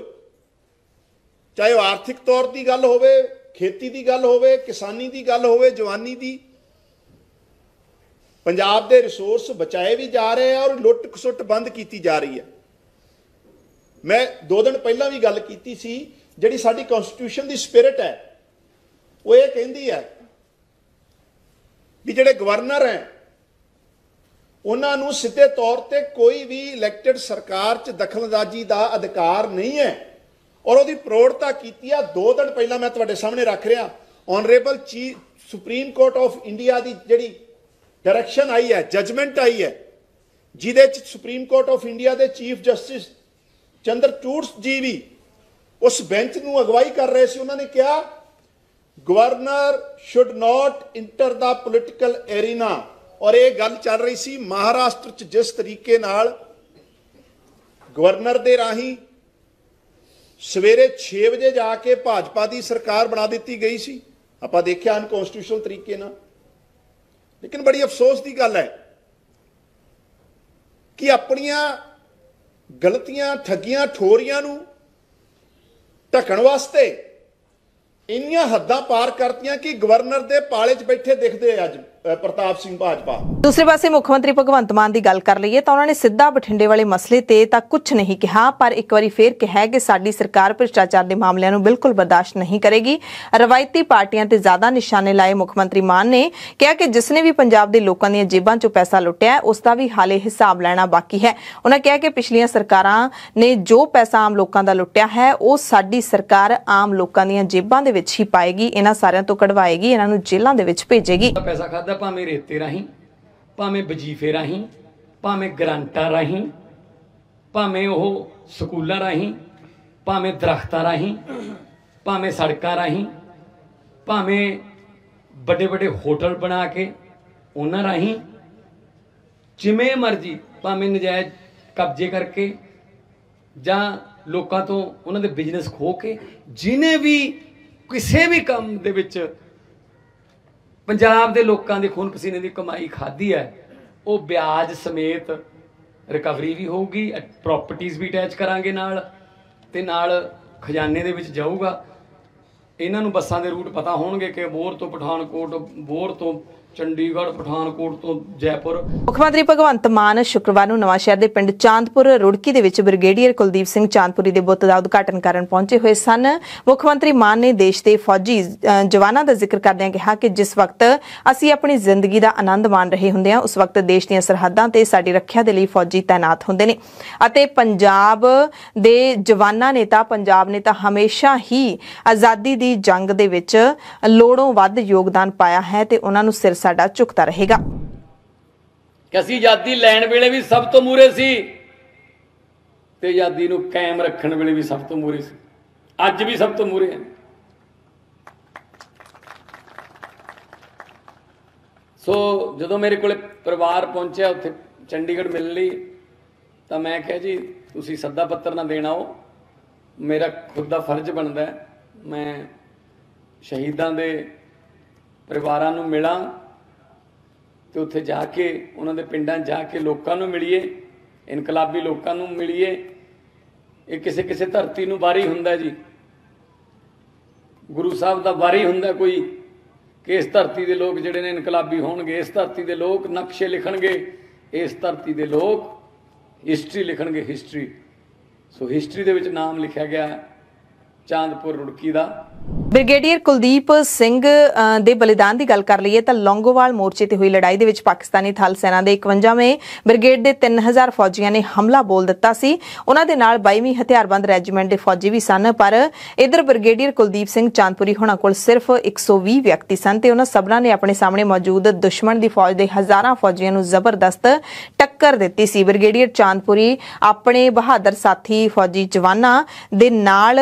ਚਾਹੇ ਉਹ ਆਰਥਿਕ ਤੌਰ ਦੀ ਗੱਲ ਹੋਵੇ ਖੇਤੀ ਦੀ ਗੱਲ ਹੋਵੇ ਕਿਸਾਨੀ ਦੀ ਗੱਲ ਹੋਵੇ ਜਵਾਨੀ ਦੀ ਪੰਜਾਬ ਦੇ ਰਿਸੋਰਸ ਬਚਾਏ ਵੀ ਜਾ ਰਹੇ ਆ ਔਰ ਲੁੱਟ ਖਸੁੱਟ ਬੰਦ ਕੀਤੀ ਜਾ ਰਹੀ ਹੈ ਮੈਂ ਦੋ ਦਿਨ ਪਹਿਲਾਂ ਵੀ ਗੱਲ ਕੀਤੀ ਸੀ ਜਿਹੜੀ ਸਾਡੀ ਕਨਸਟੀਟਿਊਸ਼ਨ ਦੀ ਸਪਿਰਿਟ ਹੈ ਉਹ ਇਹ ਕਹਿੰਦੀ ਹੈ ਵੀ ਜਿਹੜੇ ਗਵਰਨਰ ਹੈ ਉਹਨਾਂ ਨੂੰ ਸਿੱਧੇ ਤੌਰ ਤੇ ਕੋਈ ਵੀ ਇਲੈਕਟਿਡ ਸਰਕਾਰ 'ਚ ਦਖਲਅੰਦਾਜ਼ੀ ਦਾ ਅਧਿਕਾਰ ਨਹੀਂ ਹੈ ਔਰ ਉਹਦੀ ਪ੍ਰੋੜਤਾ ਕੀਤੀ ਆ ਦੋ ਦਿਨ ਪਹਿਲਾਂ ਮੈਂ ਤੁਹਾਡੇ ਸਾਹਮਣੇ ਰੱਖ ਰਿਹਾ ਆਨਰੇਬਲ ਚੀ ਸੁਪਰੀਮ ਕੋਰਟ ਆਫ ਇੰਡੀਆ ਦੀ ਜਿਹੜੀ ਡਾਇਰੈਕਸ਼ਨ ਆਈ ਹੈ ਜਜਮੈਂਟ ਆਈ ਹੈ ਜਿਹਦੇ 'ਚ ਸੁਪਰੀਮ ਕੋਰਟ ਆਫ ਇੰਡੀਆ ਦੇ chief justice Chandrachud ji ਵੀ ਉਸ ਬੈਂਚ ਨੂੰ ਅਗਵਾਈ ਕਰ ਰਹੇ ਸੀ ਉਹਨਾਂ ਨੇ ਕਿਹਾ governor should not enter the political arena ਔਰ ਇਹ ਗੱਲ ਚੱਲ ਰਹੀ ਸੀ ਮਹਾਰਾਸ਼ਟਰ 'ਚ ਜਿਸ ਤਰੀਕੇ ਨਾਲ ਗਵਰਨਰ ਦੇ ਰਾਹੀਂ ਸਵੇਰੇ 6 ਵਜੇ ਜਾ ਕੇ ਭਾਜਪਾ ਦੀ ਸਰਕਾਰ ਬਣਾ ਦਿੱਤੀ ਗਈ ਸੀ ਆਪਾਂ ਦੇਖਿਆ ਕਨਸਟੀਟਿਊਸ਼ਨਲ ਤਰੀਕੇ ਨਾਲ ਲੇਕਿਨ ਬੜੀ ਅਫਸੋਸ ਦੀ ਗੱਲ ਹੈ ਕਿ ਆਪਣੀਆਂ ਗਲਤੀਆਂ ਠੱਗੀਆਂ ਠੋਰੀਆਂ ਨੂੰ ਢਕਣ ਵਾਸਤੇ ਇੰਨੀਆਂ ਹੱਦਾਂ ਪਾਰ ਕਰਤੀਆਂ ਕਿ ਗਵਰਨਰ ਦੇ ਪਾਲੇ 'ਚ ਬੈਠੇ ਦਿਖਦੇ ਅੱਜ ਪ੍ਰਤਾਪ ਸਿੰਘ ਭਾਜਪਾ
ਦੂਸਰੇ ਪਾਸੇ ਮੁੱਖ ਮੰਤਰੀ ਭਗਵੰਤ ਮਾਨ ਦੀ ਗੱਲ ਕਰ ਲਈਏ ਤਾਂ ਉਹਨਾਂ ਨੇ ਸਿੱਧਾ ਬਠਿੰਡੇ ਵਾਲੇ ਮਸਲੇ ਤੇ ਤਾਂ ਕੁਝ ਨਹੀਂ ਕਿਹਾ ਪਰ ਇੱਕ ਵਾਰੀ ਫੇਰ ਕਿਹਾ ਕਿ ਸਾਡੀ ਸਰਕਾਰ ਭ੍ਰਿਸ਼ਟਾਚਾਰ ਦੇ ਮਾਮਲਿਆਂ ਨੂੰ ਬਿਲਕੁਲ ਬਰਦਾਸ਼ਤ ਨਹੀਂ ਕਰੇਗੀ ਰਵਾਇਤੀ ਪਾਰਟੀਆਂ ਤੇ ਜ਼ਿਆਦਾ ਨਿਸ਼ਾਨੇ ਲਾਏ ਮੁੱਖ ਮੰਤਰੀ ਮਾਨ ਨੇ ਕਿਹਾ ਕਿ ਜਿਸ ਨੇ ਵੀ ਪੰਜਾਬ ਦੇ ਲੋਕਾਂ ਦੀਆਂ ਜੇਬਾਂ 'ਚੋਂ ਪੈਸਾ ਲੁੱਟਿਆ ਉਸ ਦਾ ਵੀ ਹਾਲੇ ਹਿਸਾਬ ਲੈਣਾ ਬਾਕੀ ਹੈ ਉਹਨਾਂ ਕਿਹਾ ਕਿ ਪਿਛਲੀਆਂ ਸਰਕਾਰਾਂ ਨੇ ਜੋ ਪੈਸਾ ਆਮ ਲੋਕਾਂ ਦਾ ਲੁੱਟਿਆ ਹੈ ਉਹ ਸਾਡੀ ਸਰਕਾਰ ਆਮ ਲੋਕਾਂ ਦੀਆਂ ਜੇਬਾਂ ਦੇ ਵਿੱਚ ਹੀ ਪਾਏਗੀ ਇਹਨਾਂ ਸਾਰਿਆਂ ਤੋਂ ਕਢਵਾਏਗੀ ਇਹਨਾਂ ਨੂੰ ਜੇਲ੍ਹਾਂ ਦੇ ਵਿੱਚ ਭੇਜੇਗੀ
ਪੈਸਾ ਭਾਵੇਂ ਰੇਤੇ ਰਾਹੀਂ ਭਾਵੇਂ ਵਜੀਫੇ ਰਾਹੀਂ ਭਾਵੇਂ ਗਰੰਟਾ ਰਾਹੀਂ ਭਾਵੇਂ ਉਹ ਸਕੂਲਾਂ ਰਾਹੀਂ ਭਾਵੇਂ ਦਰਖਤਾਂ ਰਾਹੀਂ ਭਾਵੇਂ ਸੜਕਾਂ ਰਾਹੀਂ ਭਾਵੇਂ ਵੱਡੇ ਵੱਡੇ ਹੋਟਲ ਬਣਾ ਕੇ ਉਹਨਾਂ ਰਾਹੀਂ ਜਿਵੇਂ ਮਰਜ਼ੀ ਭਾਵੇਂ ਨਜਾਇਜ਼ ਕਬਜ਼ੇ ਕਰਕੇ ਜਾਂ ਲੋਕਾਂ ਤੋਂ ਉਹਨਾਂ ਦੇ ਬਿਜ਼ਨਸ ਖੋ ਕੇ ਜਿਨੇ ਵੀ ਕਿਸੇ ਵੀ ਕੰਮ ਦੇ ਵਿੱਚ ਪੰਜਾਬ ਦੇ ਲੋਕਾਂ ਦੇ ਖੂਨ ਪਸੀਨੇ ਦੀ ਕਮਾਈ ਖਾਦੀ ਹੈ ਉਹ ਵਿਆਜ ਸਮੇਤ ਰਿਕਵਰੀ ਵੀ ਹੋਊਗੀ ਪ੍ਰਾਪਰਟੀਆਂ ਵੀ ਅਟੈਚ ਕਰਾਂਗੇ ਨਾਲ ਤੇ ਨਾਲ ਖਜ਼ਾਨੇ ਦੇ ਵਿੱਚ ਜਾਊਗਾ ਇਹਨਾਂ ਨੂੰ ਬੱਸਾਂ ਦੇ ਰੂਟ ਪਤਾ ਹੋਣਗੇ ਕਿ ਬੋਰ ਤੋਂ ਪਠਾਨਕੋਟ ਬੋਰ ਤੋਂ ਚੰਡੀਗੜ੍ਹ ਪਠਾਨਕੋਟ ਤੋਂ ਜੈਪੁਰ
ਮੁੱਖ ਮੰਤਰੀ ਭਗਵੰਤ ਮਾਨ ਸ਼ੁੱਕਰਵਾਰ ਨੂੰ ਨਵਾਂਸ਼ਹਿਰ ਦੇ ਪਿੰਡ ਚਾਂਦਪੁਰ ਰੁੜਕੀ ਦੇ ਵਿੱਚ ਬ੍ਰਿਗੇਡੀਅਰ ਕੁਲਦੀਪ ਸਿੰਘ ਚਾਂਦਪੁਰੀ ਦੇ ਬੁੱਤ ਦਾ ਉਦਘਾਟਨ ਕਰਨ ਪਹੁੰਚੇ ਹੋਏ ਸਨ ਮੁੱਖ ਮੰਤਰੀ ਮਾਨ ਨੇ ਦੇਸ਼ ਦੇ ਫੌਜੀ ਜਵਾਨਾਂ ਦਾ ਜ਼ਿਕਰ ਕਰਦਿਆਂ ਕਿਹਾ ਕਿ ਜਿਸ ਵਕਤ ਅਸੀਂ ਆਪਣੀ ਜ਼ਿੰਦਗੀ ਦਾ ਆਨੰਦ ਮਾਣ ਰਹੇ ਹੁੰਦੇ ਹਾਂ ਉਸ ਵਕਤ ਦੇਸ਼ ਦੀਆਂ ਸਰਹੱਦਾਂ ਤੇ ਸਾਡੀ ਰੱਖਿਆ ਦੇ ਲਈ ਫੌਜੀ ਤਾਇਨਾਤ ਹੁੰਦੇ ਨੇ ਅਤੇ ਪੰਜਾਬ ਦੇ ਜਵਾਨਾਂ ਨੇ ਤਾਂ ਪੰਜਾਬ ਨੇ ਤਾਂ ਹਮੇਸ਼ਾ ਹੀ ਆਜ਼ਾਦੀ ਦੀ ਜੰਗ ਦੇ ਵਿੱਚ ਲੋੜੋਂ ਵੱਧ ਯੋਗਦਾਨ ਪਾਇਆ ਹੈ ਤੇ ਉਹਨਾਂ ਨੂੰ ਸਿਰ ਸਾਡਾ ਝੁਕਦਾ ਰਹੇਗਾ
ਅਸੀਂ ਆਜ਼ਾਦੀ ਲੈਣ ਵੇਲੇ ਵੀ ਸਭ ਤੋਂ ਮੂਰੇ ਸੀ ਤੇ ਆਜ਼ਾਦੀ ਨੂੰ ਕਾਇਮ ਰੱਖਣ ਵੇਲੇ ਵੀ ਸਭ ਤੋਂ ਮੂਰੇ ਸੀ ਅੱਜ ਵੀ ਸਭ ਤੋਂ ਮੂਰੇ ਹਾਂ ਸੋ ਜਦੋਂ ਮੇਰੇ ਕੋਲੇ ਪਰਿਵਾਰ ਪਹੁੰਚਿਆ ਉੱਥੇ ਚੰਡੀਗੜ੍ਹ ਮਿਲ ਲਈ ਤਾਂ ਮੈਂ ਕਿਹਾ ਜੀ ਤੁਸੀਂ ਸੱਦਾ ਪੱਤਰ ਨਾ ਦੇਣਾ ਉਹ ਮੇਰਾ ਖੁਦ ਦਾ ਫਰਜ਼ ਬਣਦਾ ਮੈਂ ਸ਼ਹੀਦਾਂ ਦੇ ਪਰਿਵਾਰਾਂ ਨੂੰ ਮਿਲਾਂ ਤੇ ਉੱਥੇ ਜਾ ਕੇ ਉਹਨਾਂ ਦੇ ਪਿੰਡਾਂ ਜਾ ਕੇ ਲੋਕਾਂ ਨੂੰ ਮਿਲੀਏ ਇਨਕਲਾਬੀ ਲੋਕਾਂ ਨੂੰ ਮਿਲੀਏ ਇਹ ਕਿਸੇ ਕਿਸੇ ਧਰਤੀ ਨੂੰ ਵਾਰੀ ਹੁੰਦਾ ਜੀ ਗੁਰੂ ਸਾਹਿਬ ਦਾ ਵਾਰੀ ਹੁੰਦਾ ਕੋਈ ਕਿ ਇਸ ਧਰਤੀ ਦੇ ਲੋਕ ਜਿਹੜੇ ਨੇ ਇਨਕਲਾਬੀ ਹੋਣਗੇ ਇਸ ਧਰਤੀ ਦੇ ਲੋਕ ਨਕਸ਼ੇ ਲਿਖਣਗੇ ਇਸ ਧਰਤੀ ਦੇ ਲੋਕ ਹਿਸਟਰੀ ਲਿਖਣਗੇ ਹਿਸਟਰੀ ਸੋ ਹਿਸਟਰੀ ਦੇ ਵਿੱਚ ਨਾਮ ਲਿਖਿਆ ਗਿਆ ਚਾਂਦਪੁਰ ਰੁੜਕੀ ਦਾ
ਬ੍ਰਿਗੇਡੀਅਰ ਕੁਲਦੀਪ ਸਿੰਘ ਦੇ ਬਲੀਦਾਨ ਦੀ ਗੱਲ ਕਰ ਲਈਏ ਤਾਂ ਲੌਂਗੋਵਾਲ ਮੋਰਚੇ ਤੇ ਹੋਈ ਲੜਾਈ ਦੇ ਵਿੱਚ ਪਾਕਿਸਤਾਨੀ ਥਲ ਸੈਨਾ ਦੇ 51ਵੇਂ ਬ੍ਰਿਗੇਡ ਦੇ 3000 ਫੌਜੀਆਂ ਨੇ ਹਮਲਾ ਬੋਲ ਦਿੱਤਾ ਸੀ ਉਹਨਾਂ ਦੇ ਨਾਲ 22ਵੀਂ ਹਥਿਆਰਬੰਦ ਰੈਜੀਮੈਂਟ ਦੇ ਫੌਜੀ ਵੀ ਸਨ ਪਰ ਇਧਰ ਬ੍ਰਿਗੇਡੀਅਰ ਕੁਲਦੀਪ ਸਿੰਘ ਚਾਂਦਪੁਰੀ ਹੁਣਾਂ ਕੋਲ ਸਿਰਫ 120 ਵਿਅਕਤੀ ਸਨ ਤੇ ਉਹਨਾਂ ਸਭਨਾਂ ਨੇ ਆਪਣੇ ਸਾਹਮਣੇ ਮੌਜੂਦ ਦੁਸ਼ਮਣ ਦੀ ਫੌਜ ਦੇ ਹਜ਼ਾਰਾਂ ਫੌਜੀਆਂ ਨੂੰ ਜ਼ਬਰਦਸਤ ਟੱਕਰ ਦਿੱਤੀ ਸੀ ਬ੍ਰਿਗੇਡੀਅਰ ਚਾਂਦਪੁਰੀ ਆਪਣੇ ਬਹਾਦਰ ਸਾਥੀ ਫੌਜੀ ਜਵਾਨਾਂ ਦੇ ਨਾਲ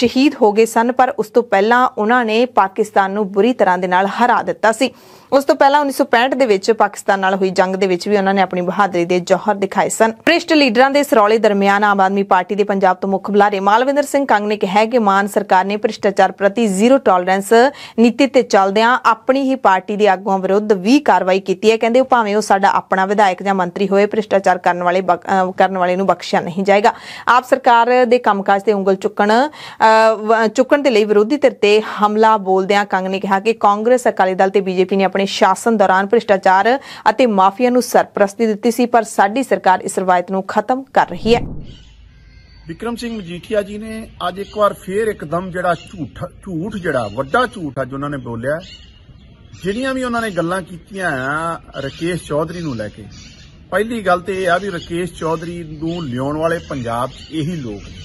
ਸ਼ਹੀਦ ਹੋ ਗਏ ਸਨ ਪਰ ਉਸ ਤੋਂ ਪਹਿਲਾਂ ਉਹਨਾਂ ਨੇ ਪਾਕਿਸਤਾਨ ਨੂੰ ਬੁਰੀ ਤਰ੍ਹਾਂ ਦੇ ਨਾਲ ਹਰਾ ਦਿੱਤਾ ਸੀ ਉਸ ਤੋਂ ਪਹਿਲਾਂ 1965 ਦੇ ਵਿੱਚ ਪਾਕਿਸਤਾਨ ਨਾਲ ਹੋਈ ਜੰਗ ਦੇ ਵਿੱਚ ਵੀ ਉਹਨਾਂ ਨੇ ਆਪਣੀ ਬਹਾਦਰੀ ਦੇ ਜੋਹਰ ਦਿਖਾਏ ਸਨ ਪ੍ਰਿਸ਼ਟ ਲੀਡਰਾਂ ਦੇ ਸਰੋਲੇ ਦਰਮਿਆਨ ਆਮ ਆਦਮੀ ਪਾਰਟੀ ਦੇ ਪੰਜਾਬ ਤੋਂ ਮੁੱਖ ਬੁਲਾਰੇ ਮਾਲਵਿੰਦਰ ਸਿੰਘ ਕੰਗ ਨੇ ਕਿਹਾ ਕਿ ਮਾਨ ਸਰਕਾਰ ਨੇ ਭ੍ਰਿਸ਼ਟਾਚਾਰ ਪ੍ਰਤੀ ਜ਼ੀਰੋ ਟੋਲਰੈਂਸ ਨੀਤੀ ਤੇ ਚੱਲਦਿਆਂ ਆਪਣੀ ਹੀ ਪਾਰਟੀ ਦੇ ਆਗੂਆਂ ਵਿਰੁੱਧ ਵੀ ਕਾਰਵਾਈ ਕੀਤੀ ਹੈ ਕਹਿੰਦੇ ਉਹ ਭਾਵੇਂ ਉਹ ਸਾਡਾ ਆਪਣਾ ਵਿਧਾਇਕ ਜਾਂ ਮੰਤਰੀ ਹੋਏ ਭ੍ਰਿਸ਼ਟਾਚਾਰ ਕਰਨ ਵਾਲੇ ਕਰਨ ਵਾਲੇ ਨੂੰ ਬਖਸ਼ਿਆ ਨਹੀਂ ਜਾਏਗਾ ਆਪ ਸਰਕਾਰ ਦੇ ਕੰਮਕਾਜ ਤੇ ਉਂਗਲ ਚੁੱਕਣ ਚੁੱਕਣ ਦੇ ਲਈ ਵਿਰੋਧੀ ਧਿਰ ਤੇ ਹਮਲਾ ਬੋਲਦਿਆਂ ਕੰਗ ਨੇ ਕਿਹਾ ਕਿ ਕਾਂਗਰਸ ਅਕਾਲੀ ਦਲ ਤੇ ਬੀਜੇਪੀ ਨੇ ਆਪਣੇ ਆਪਣੇ ਸ਼ਾਸਨ ਦੌਰਾਨ ਭ੍ਰਿਸ਼ਟਾਚਾਰ ਅਤੇ ਮਾਫੀਆ ਨੂੰ ਸਰਪ੍ਰਸਤੀ ਦਿੱਤੀ ਸੀ ਪਰ ਸਾਡੀ ਸਰਕਾਰ ਇਸ ਰਵਾਇਤ ਨੂੰ ਖਤਮ ਕਰ ਰਹੀ ਹੈ
ਵਿਕਰਮ ਸਿੰਘ ਮਜੀਠੀਆ ਜੀ ਨੇ ਅੱਜ ਇੱਕ ਵਾਰ ਫੇਰ ਇੱਕਦਮ ਜਿਹੜਾ ਝੂਠ ਝੂਠ ਜਿਹੜਾ ਵੱਡਾ ਝੂਠ ਅੱਜ ਉਹਨਾਂ ਨੇ ਬੋਲਿਆ ਜਿਹੜੀਆਂ ਵੀ ਉਹਨਾਂ ਨੇ ਗੱਲਾਂ ਕੀਤੀਆਂ ਆ ਰਕੇਸ਼ ਚੌਧਰੀ ਨੂੰ ਲੈ ਕੇ ਪਹਿਲੀ ਗੱਲ ਤੇ ਇਹ ਆ ਵੀ ਰਕੇਸ਼ ਚੌਧਰੀ ਨੂੰ ਲਿਆਉਣ ਵਾਲੇ ਪੰਜਾਬ ਇਹੀ ਲੋਕ ਨੇ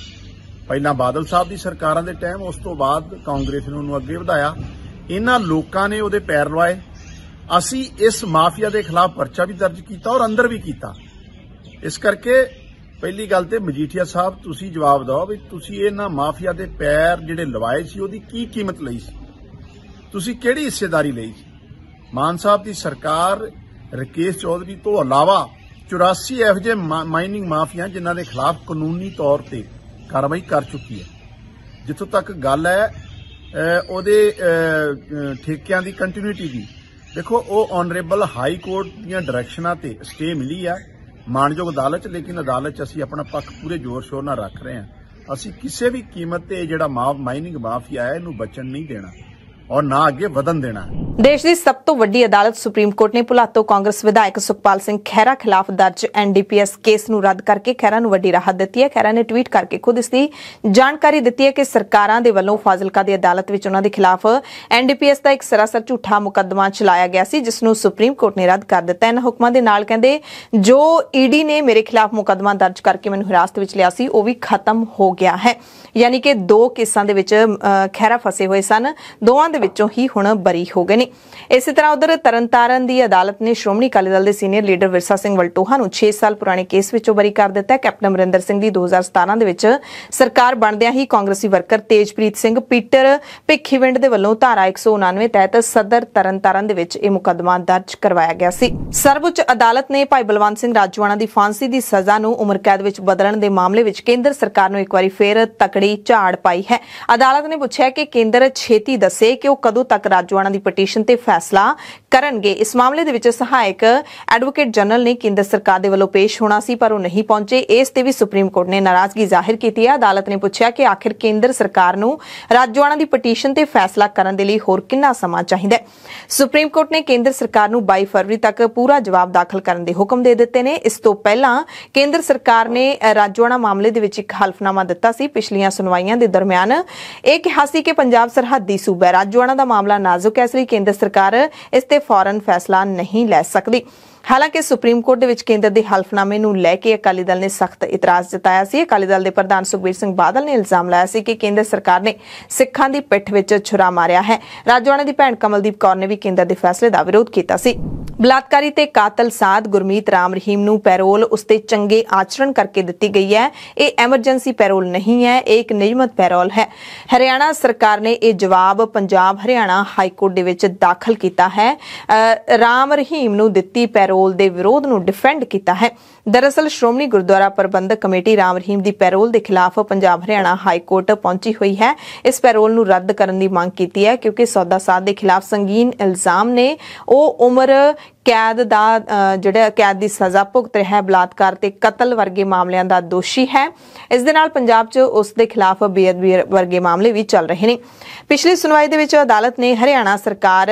ਪਹਿਲਾਂ ਬਾਦਲ ਸਾਹਿਬ ਦੀ ਸਰਕਾਰਾਂ ਦੇ ਟਾਈਮ ਉਸ ਤੋਂ ਬਾਅਦ ਕਾਂਗਰਸ ਨੇ ਉਹਨੂੰ ਅੱਗੇ ਵਧਾਇਆ ਇਹਨਾਂ ਲੋਕਾਂ ਨੇ ਉਹਦੇ ਪੈਰ ਲਵਾਏ ਅਸੀਂ ਇਸ ਮਾਫੀਆ ਦੇ ਖਿਲਾਫ ਪਰਚਾ ਵੀ ਦਰਜ ਕੀਤਾ ਔਰ ਅੰਦਰ ਵੀ ਕੀਤਾ ਇਸ ਕਰਕੇ ਪਹਿਲੀ ਗੱਲ ਤੇ ਮਜੀਠੀਆ ਸਾਹਿਬ ਤੁਸੀਂ ਜਵਾਬ ਦਿਓ ਵੀ ਤੁਸੀਂ ਇਹਨਾਂ ਮਾਫੀਆ ਦੇ ਪੈਰ ਜਿਹੜੇ ਲਵਾਏ ਸੀ ਉਹਦੀ ਕੀ ਕੀਮਤ ਲਈ ਸੀ ਤੁਸੀਂ ਕਿਹੜੀ ਹਿੱਸੇਦਾਰੀ ਲਈ ਸੀ ਮਾਨ ਸਾਹਿਬ ਦੀ ਸਰਕਾਰ ਰਕੇਸ਼ ਚੌਧਰੀ ਤੋਂ ਇਲਾਵਾ 84 ਐਫ ਜੇ ਮਾਈਨਿੰਗ ਮਾਫੀਆ ਜਿਨ੍ਹਾਂ ਦੇ ਖਿਲਾਫ ਕਾਨੂੰਨੀ ਤੌਰ ਤੇ ਕਾਰਵਾਈ ਕਰ ਚੁੱਕੀ ਹੈ ਜਿੱਥੋਂ ਤੱਕ ਗੱਲ ਹੈ ਉਹਦੇ ਠੇਕਿਆਂ ਦੀ ਕੰਟੀਨਿਊਟੀ ਦੀ ਦੇਖੋ ਉਹ ਆਨਰੇਬਲ ਹਾਈ ਕੋਰਟ ਦੀਆਂ ਡਾਇਰੈਕਸ਼ਨਾਂ ਤੇ ਸਟੇ ਮਿਲੀ ਆ ਮਾਨਯੋਗ ਅਦਾਲਤ ਚ ਲੇਕਿਨ ਅਦਾਲਤ ਚ ਅਸੀਂ ਆਪਣਾ ਪੱਖ ਪੂਰੇ ਜ਼ੋਰ ਸ਼ੋਰ ਨਾਲ ਰੱਖ ਰਹੇ ਹਾਂ ਅਸੀਂ ਕਿਸੇ ਵੀ ਕੀਮਤ ਤੇ ਜਿਹੜਾ ਮਾਫ ਮਾਈਨਿੰਗ ਮਾਫੀਆ ਹੈ ਇਹਨੂੰ ਬਚਣ ਨਹੀਂ ਦੇਣਾ ਔਰ ਨਾ ਅੱਗੇ ਵਧਣ ਦੇਣਾ
ਦੇਸ਼ ਦੀ ਸਭ ਤੋਂ ਵੱਡੀ ਅਦਾਲਤ ਸੁਪਰੀਮ ਕੋਰਟ ਨੇ ਭੁਲਾਤੋ ਕਾਂਗਰਸ ਵਿਧਾਇਕ ਸੁਖਪਾਲ ਸਿੰਘ ਖਹਿਰਾ ਖਿਲਾਫ ਦਰਜ ਐਨਡੀਪੀਐਸ ਕੇਸ ਨੂੰ ਰੱਦ ਕਰਕੇ ਖਹਿਰਾ ਨੂੰ ਵੱਡੀ ਰਾਹਤ ਦਿੱਤੀ ਹੈ ਖਹਿਰਾ ਨੇ ਟਵੀਟ ਕਰਕੇ ਖੁਦ ਇਸ ਦੀ ਜਾਣਕਾਰੀ ਦਿੱਤੀ ਹੈ ਕਿ ਸਰਕਾਰਾਂ ਦੇ ਵੱਲੋਂ ਫਾਜ਼ਿਲਕਾ ਦੀ ਅਦਾਲਤ ਵਿੱਚ ਉਹਨਾਂ ਦੇ ਖਿਲਾਫ ਐਨਡੀਪੀਐਸ ਦਾ ਇੱਕ ਸਰਾਸਰ ਝੂਠਾ ਮੁਕੱਦਮਾ ਚਲਾਇਆ ਗਿਆ ਸੀ ਜਿਸ ਨੂੰ ਸੁਪਰੀਮ ਕੋਰਟ ਨੇ ਰੱਦ ਕਰ ਦਿੱਤਾ ਇਹਨਾਂ ਹੁਕਮਾਂ ਦੇ ਨਾਲ ਕਹਿੰਦੇ ਜੋ ਈਡੀ ਨੇ ਮੇਰੇ ਖਿਲਾਫ ਮੁਕੱਦਮਾ ਦਰਜ ਕਰਕੇ ਮੈਨੂੰ ਹਿਰਾਸਤ ਵਿੱਚ ਲਿਆ ਸੀ ਉਹ ਵੀ ਖਤਮ ਹੋ ਗਿਆ ਹੈ ਯਾਨੀ ਕਿ ਦੋ ਕੇਸਾਂ ਦੇ ਵਿੱਚ ਖਹਿਰਾ ਫਸੇ ਹੋਏ ਸਨ ਦੋਵਾਂ ਦੇ ਵਿੱਚੋਂ ਹੀ ਹੁਣ ਬਰੀ ਹੋ ਗਏ ਨੇ ਇਸੇ ਤਰ੍ਹਾਂ ਉਧਰ ਤਰਨਤਾਰਨ ਦੀ ਅਦਾਲਤ ਨੇ ਸ਼੍ਰੋਮਣੀ ਅਕਾਲੀ ਦਲ ਦੇ ਸੀਨੀਅਰ ਲੀਡਰ ਵਿਰਸਾ ਸਿੰਘ ਵਲਟੋਹਾ ਨੂੰ 6 ਸਾਲ ਪੁਰਾਣੇ ਕੇਸ ਵਿੱਚੋਂ ਬਰੀ ਕਰ ਦਿੱਤਾ ਕੈਪਟਨ ਅਮਰਿੰਦਰ ਸਿੰਘ ਦੀ 2017 ਦੇ ਵਿੱਚ ਸਰਕਾਰ ਬਣਦਿਆਂ ਹੀ ਕਾਂਗਰਸੀ ਵਰਕਰ ਤੇਜਪ੍ਰੀਤ ਸਿੰਘ ਪੀਟਰ ਭਿੱਖੀਵਿੰਡ ਦੇ ਵੱਲੋਂ ਧਾਰਾ 199 ਤਹਿਤ ਸਦਰ ਤਰਨਤਾਰਨ ਦੇ ਵਿੱਚ ਇਹ ਮੁਕੱਦਮਾ ਦਰਜ ਕਰਵਾਇਆ ਗਿਆ ਸੀ ਸਰਵਉੱਚ ਅਦਾਲਤ ਨੇ ਭਾਈ ਬਲਵੰਤ ਸਿੰਘ ਰਾਜਵਾਨਾ ਦੀ ਫਾਂਸੀ ਦੀ ਸਜ਼ਾ ਨੂੰ ਉਮਰ ਕੈਦ ਵਿੱਚ ਬਦਲਣ ਦੇ ਮਾਮਲੇ ਵਿੱਚ ਕੇਂਦਰ ਸਰਕਾਰ ਨੂੰ ਇੱਕ ਵਾਰੀ ਫੇਰ ਤਕੜੀ ਖੜੀ ਝਾੜ ਪਾਈ ਹੈ ਅਦਾਲਤ ਨੇ ਪੁੱਛਿਆ ਕਿ ਕੇਂਦਰ ਛੇਤੀ ਦੱਸੇ ਕਿ ਉਹ ਕਦੋਂ ਤੱਕ ਰਾਜਵਾਨਾਂ ਦੀ ਪਟੀਸ਼ਨ ਤੇ ਫੈਸਲਾ ਕਰਨਗੇ ਇਸ ਮਾਮਲੇ ਦੇ ਵਿੱਚ ਸਹਾਇਕ ਐਡਵੋਕੇਟ ਜਨਰਲ ਨੇ ਕੇਂਦਰ ਸਰਕਾਰ ਦੇ ਵੱਲੋਂ ਪੇਸ਼ ਹੋਣਾ ਸੀ ਪਰ ਉਹ ਨਹੀਂ ਪਹੁੰਚੇ ਇਸ ਤੇ ਵੀ ਸੁਪਰੀਮ ਕੋਰਟ ਨੇ ਨਾਰਾਜ਼ਗੀ ਜ਼ਾਹਿਰ ਕੀਤੀ ਹੈ ਅਦਾਲਤ ਨੇ ਪੁੱਛਿਆ ਕਿ ਆਖਿਰ ਕੇਂਦਰ ਸਰਕਾਰ ਨੂੰ ਰਾਜੋਆਣਾ ਦੀ ਪਟੀਸ਼ਨ ਤੇ ਫੈਸਲਾ ਕਰਨ ਦੇ ਲਈ ਹੋਰ ਕਿੰਨਾ ਸਮਾਂ ਚਾਹੀਦਾ ਹੈ ਸੁਪਰੀਮ ਕੋਰਟ ਨੇ ਕੇਂਦਰ ਸਰਕਾਰ ਨੂੰ 22 ਫਰਵਰੀ ਤੱਕ ਪੂਰਾ ਜਵਾਬ ਦਾਖਲ ਕਰਨ ਦੇ ਹੁਕਮ ਦੇ ਦਿੱਤੇ ਨੇ ਇਸ ਤੋਂ ਪਹਿਲਾਂ ਕੇਂਦਰ ਸਰਕਾਰ ਨੇ ਰਾਜਵਾਨਾ ਮਾਮਲੇ ਦੇ ਵਿੱਚ ਇੱਕ ਹਲਫਨਾਮਾ ਦਿੱਤਾ ਸੀ ਪਿਛਲੀਆਂ ਸੁਣਵਾਈਆਂ ਦੇ ਦਰਮਿਆਨ ਇਹ ਕਿਹਾ ਸੀ ਕਿ ਪੰਜਾਬ ਸਰਹੱਦੀ ਸੂਬਾ ਰਾਜਵਾਨਾ ਦਾ ਮਾਮਲਾ ਨਾਜ਼ੁਕ ਹੈ ਇਸ ਲਈ ਕੇਂਦਰ ਸਰਕਾਰ ਇਸ ਤੇ ਫੌਰਨ ਫੈਸਲਾ ਨਹੀਂ ਲੈ ਸਕਦੀ ਹਾਲਾਂਕਿ ਸੁਪਰੀਮ ਕੋਰਟ ਦੇ ਵਿੱਚ ਕੇਂਦਰ ਦੇ ਹਲਫਨਾਮੇ ਨੂੰ ਲੈ ਕੇ ਅਕਾਲੀ ਦਲ ਨੇ ਸਖਤ ਇਤਰਾਜ਼ ਜਤਾਇਆ ਸੀ ਅਕਾਲੀ ਦਲ ਦੇ ਪ੍ਰਧਾਨ ਸੁਖਬੀਰ ਸਿੰਘ ਬਾਦਲ ਨੇ ਇਲਜ਼ਾਮ ਲਾਇਆ ਸੀ ਕਿ ਕੇਂਦਰ ਸਰਕਾਰ ਨੇ ਸਿੱਖਾਂ ਦੀ ਪਿੱਠ ਵਿੱਚ ਛੁਰਾ ਮਾਰਿਆ ਹੈ ਰਾਜਵਾਨੇ ਦੀ ਭੈਣ ਕਮਲਦੀਪ ਕੌਰ ਨੇ ਵੀ ਕੇਂਦਰ ਦੇ ਫੈਸਲੇ ਦਾ ਵਿਰੋਧ ਕੀਤਾ ਸੀ ਬਲਾਤਕਾਰੀ ਤੇ ਕਾਤਲ ਸਾਧ ਗੁਰਮੀਤ ਰਾਮ ਰਹੀਮ ਨੂੰ ਪੈਰੋਲ ਉਸਤੇ ਚੰਗੇ ਆਚਰਣ ਕਰਕੇ ਦਿੱਤੀ ਗਈ ਹੈ ਇਹ ਐਮਰਜੈਂਸੀ ਪੈਰੋਲ ਨਹੀਂ ਹੈ ਇਹ ਇੱਕ ਨਿਯਮਤ ਪੈਰੋਲ ਹੈ ਹਰਿਆਣਾ ਸਰਕਾਰ ਨੇ ਇਹ ਜਵਾਬ ਪੰਜਾਬ ਹਰਿਆਣਾ ਹਾਈ ਕੋਰਟ ਦੇ ਵਿੱਚ ਦਾਖਲ ਕੀਤਾ ਹੈ ਰਾਮ ਰਹੀਮ ਨੂੰ ਦਿੱਤੀ ਪੈਰੋਲ ਦੇ ਵਿਰੋਧ ਨੂੰ ਡਿਫੈਂਡ ਕੀਤਾ ਹੈ ਦਰਅਸਲ ਸ਼੍ਰੋਮਣੀ ਗੁਰਦੁਆਰਾ ਪ੍ਰਬੰਧਕ ਕਮੇਟੀ ਰਾਮ ਰਹੀਮ ਦੀ ਪੈਰੋਲ ਦੇ ਖਿਲਾਫ ਪੰਜਾਬ ਹਰਿਆਣਾ ਹਾਈ ਕੋਰਟ ਪਹੁੰਚੀ ਹੋਈ ਹੈ ਇਸ ਪੈਰੋਲ ਨੂੰ ਰੱਦ ਕਰਨ ਦੀ ਮੰਗ ਕੀਤੀ ਹੈ ਕਿਉਂਕਿ ਸੌਦਾ ਸਾਧ ਦੇ ਖਿਲਾਫ ਸੰਗੀਨ ਇਲਜ਼ਾਮ ਨੇ ਉਹ ਉਮਰ ਕੈਦ ਦਾ ਜਿਹੜਾ ਕੈਦ ਦੀ ਸਜ਼ਾ ਭੁਗਤ ਰਿਹਾ ਹੈ ਬਲਾਤਕਾਰ ਤੇ ਕਤਲ ਵਰਗੇ ਮਾਮਲਿਆਂ ਦਾ ਦੋਸ਼ੀ ਹੈ ਇਸ ਦੇ ਨਾਲ ਪੰਜਾਬ 'ਚ ਉਸ ਦੇ ਖਿਲਾਫ ਬੇਅਦਬੀ ਵਰਗੇ ਮਾਮਲੇ ਵੀ ਚੱਲ ਰਹੇ ਨੇ ਪਿਛਲੀ ਸੁਣਵਾਈ ਦੇ ਵਿੱਚ ਅਦਾਲਤ ਨੇ ਹਰਿਆਣਾ ਸਰਕਾਰ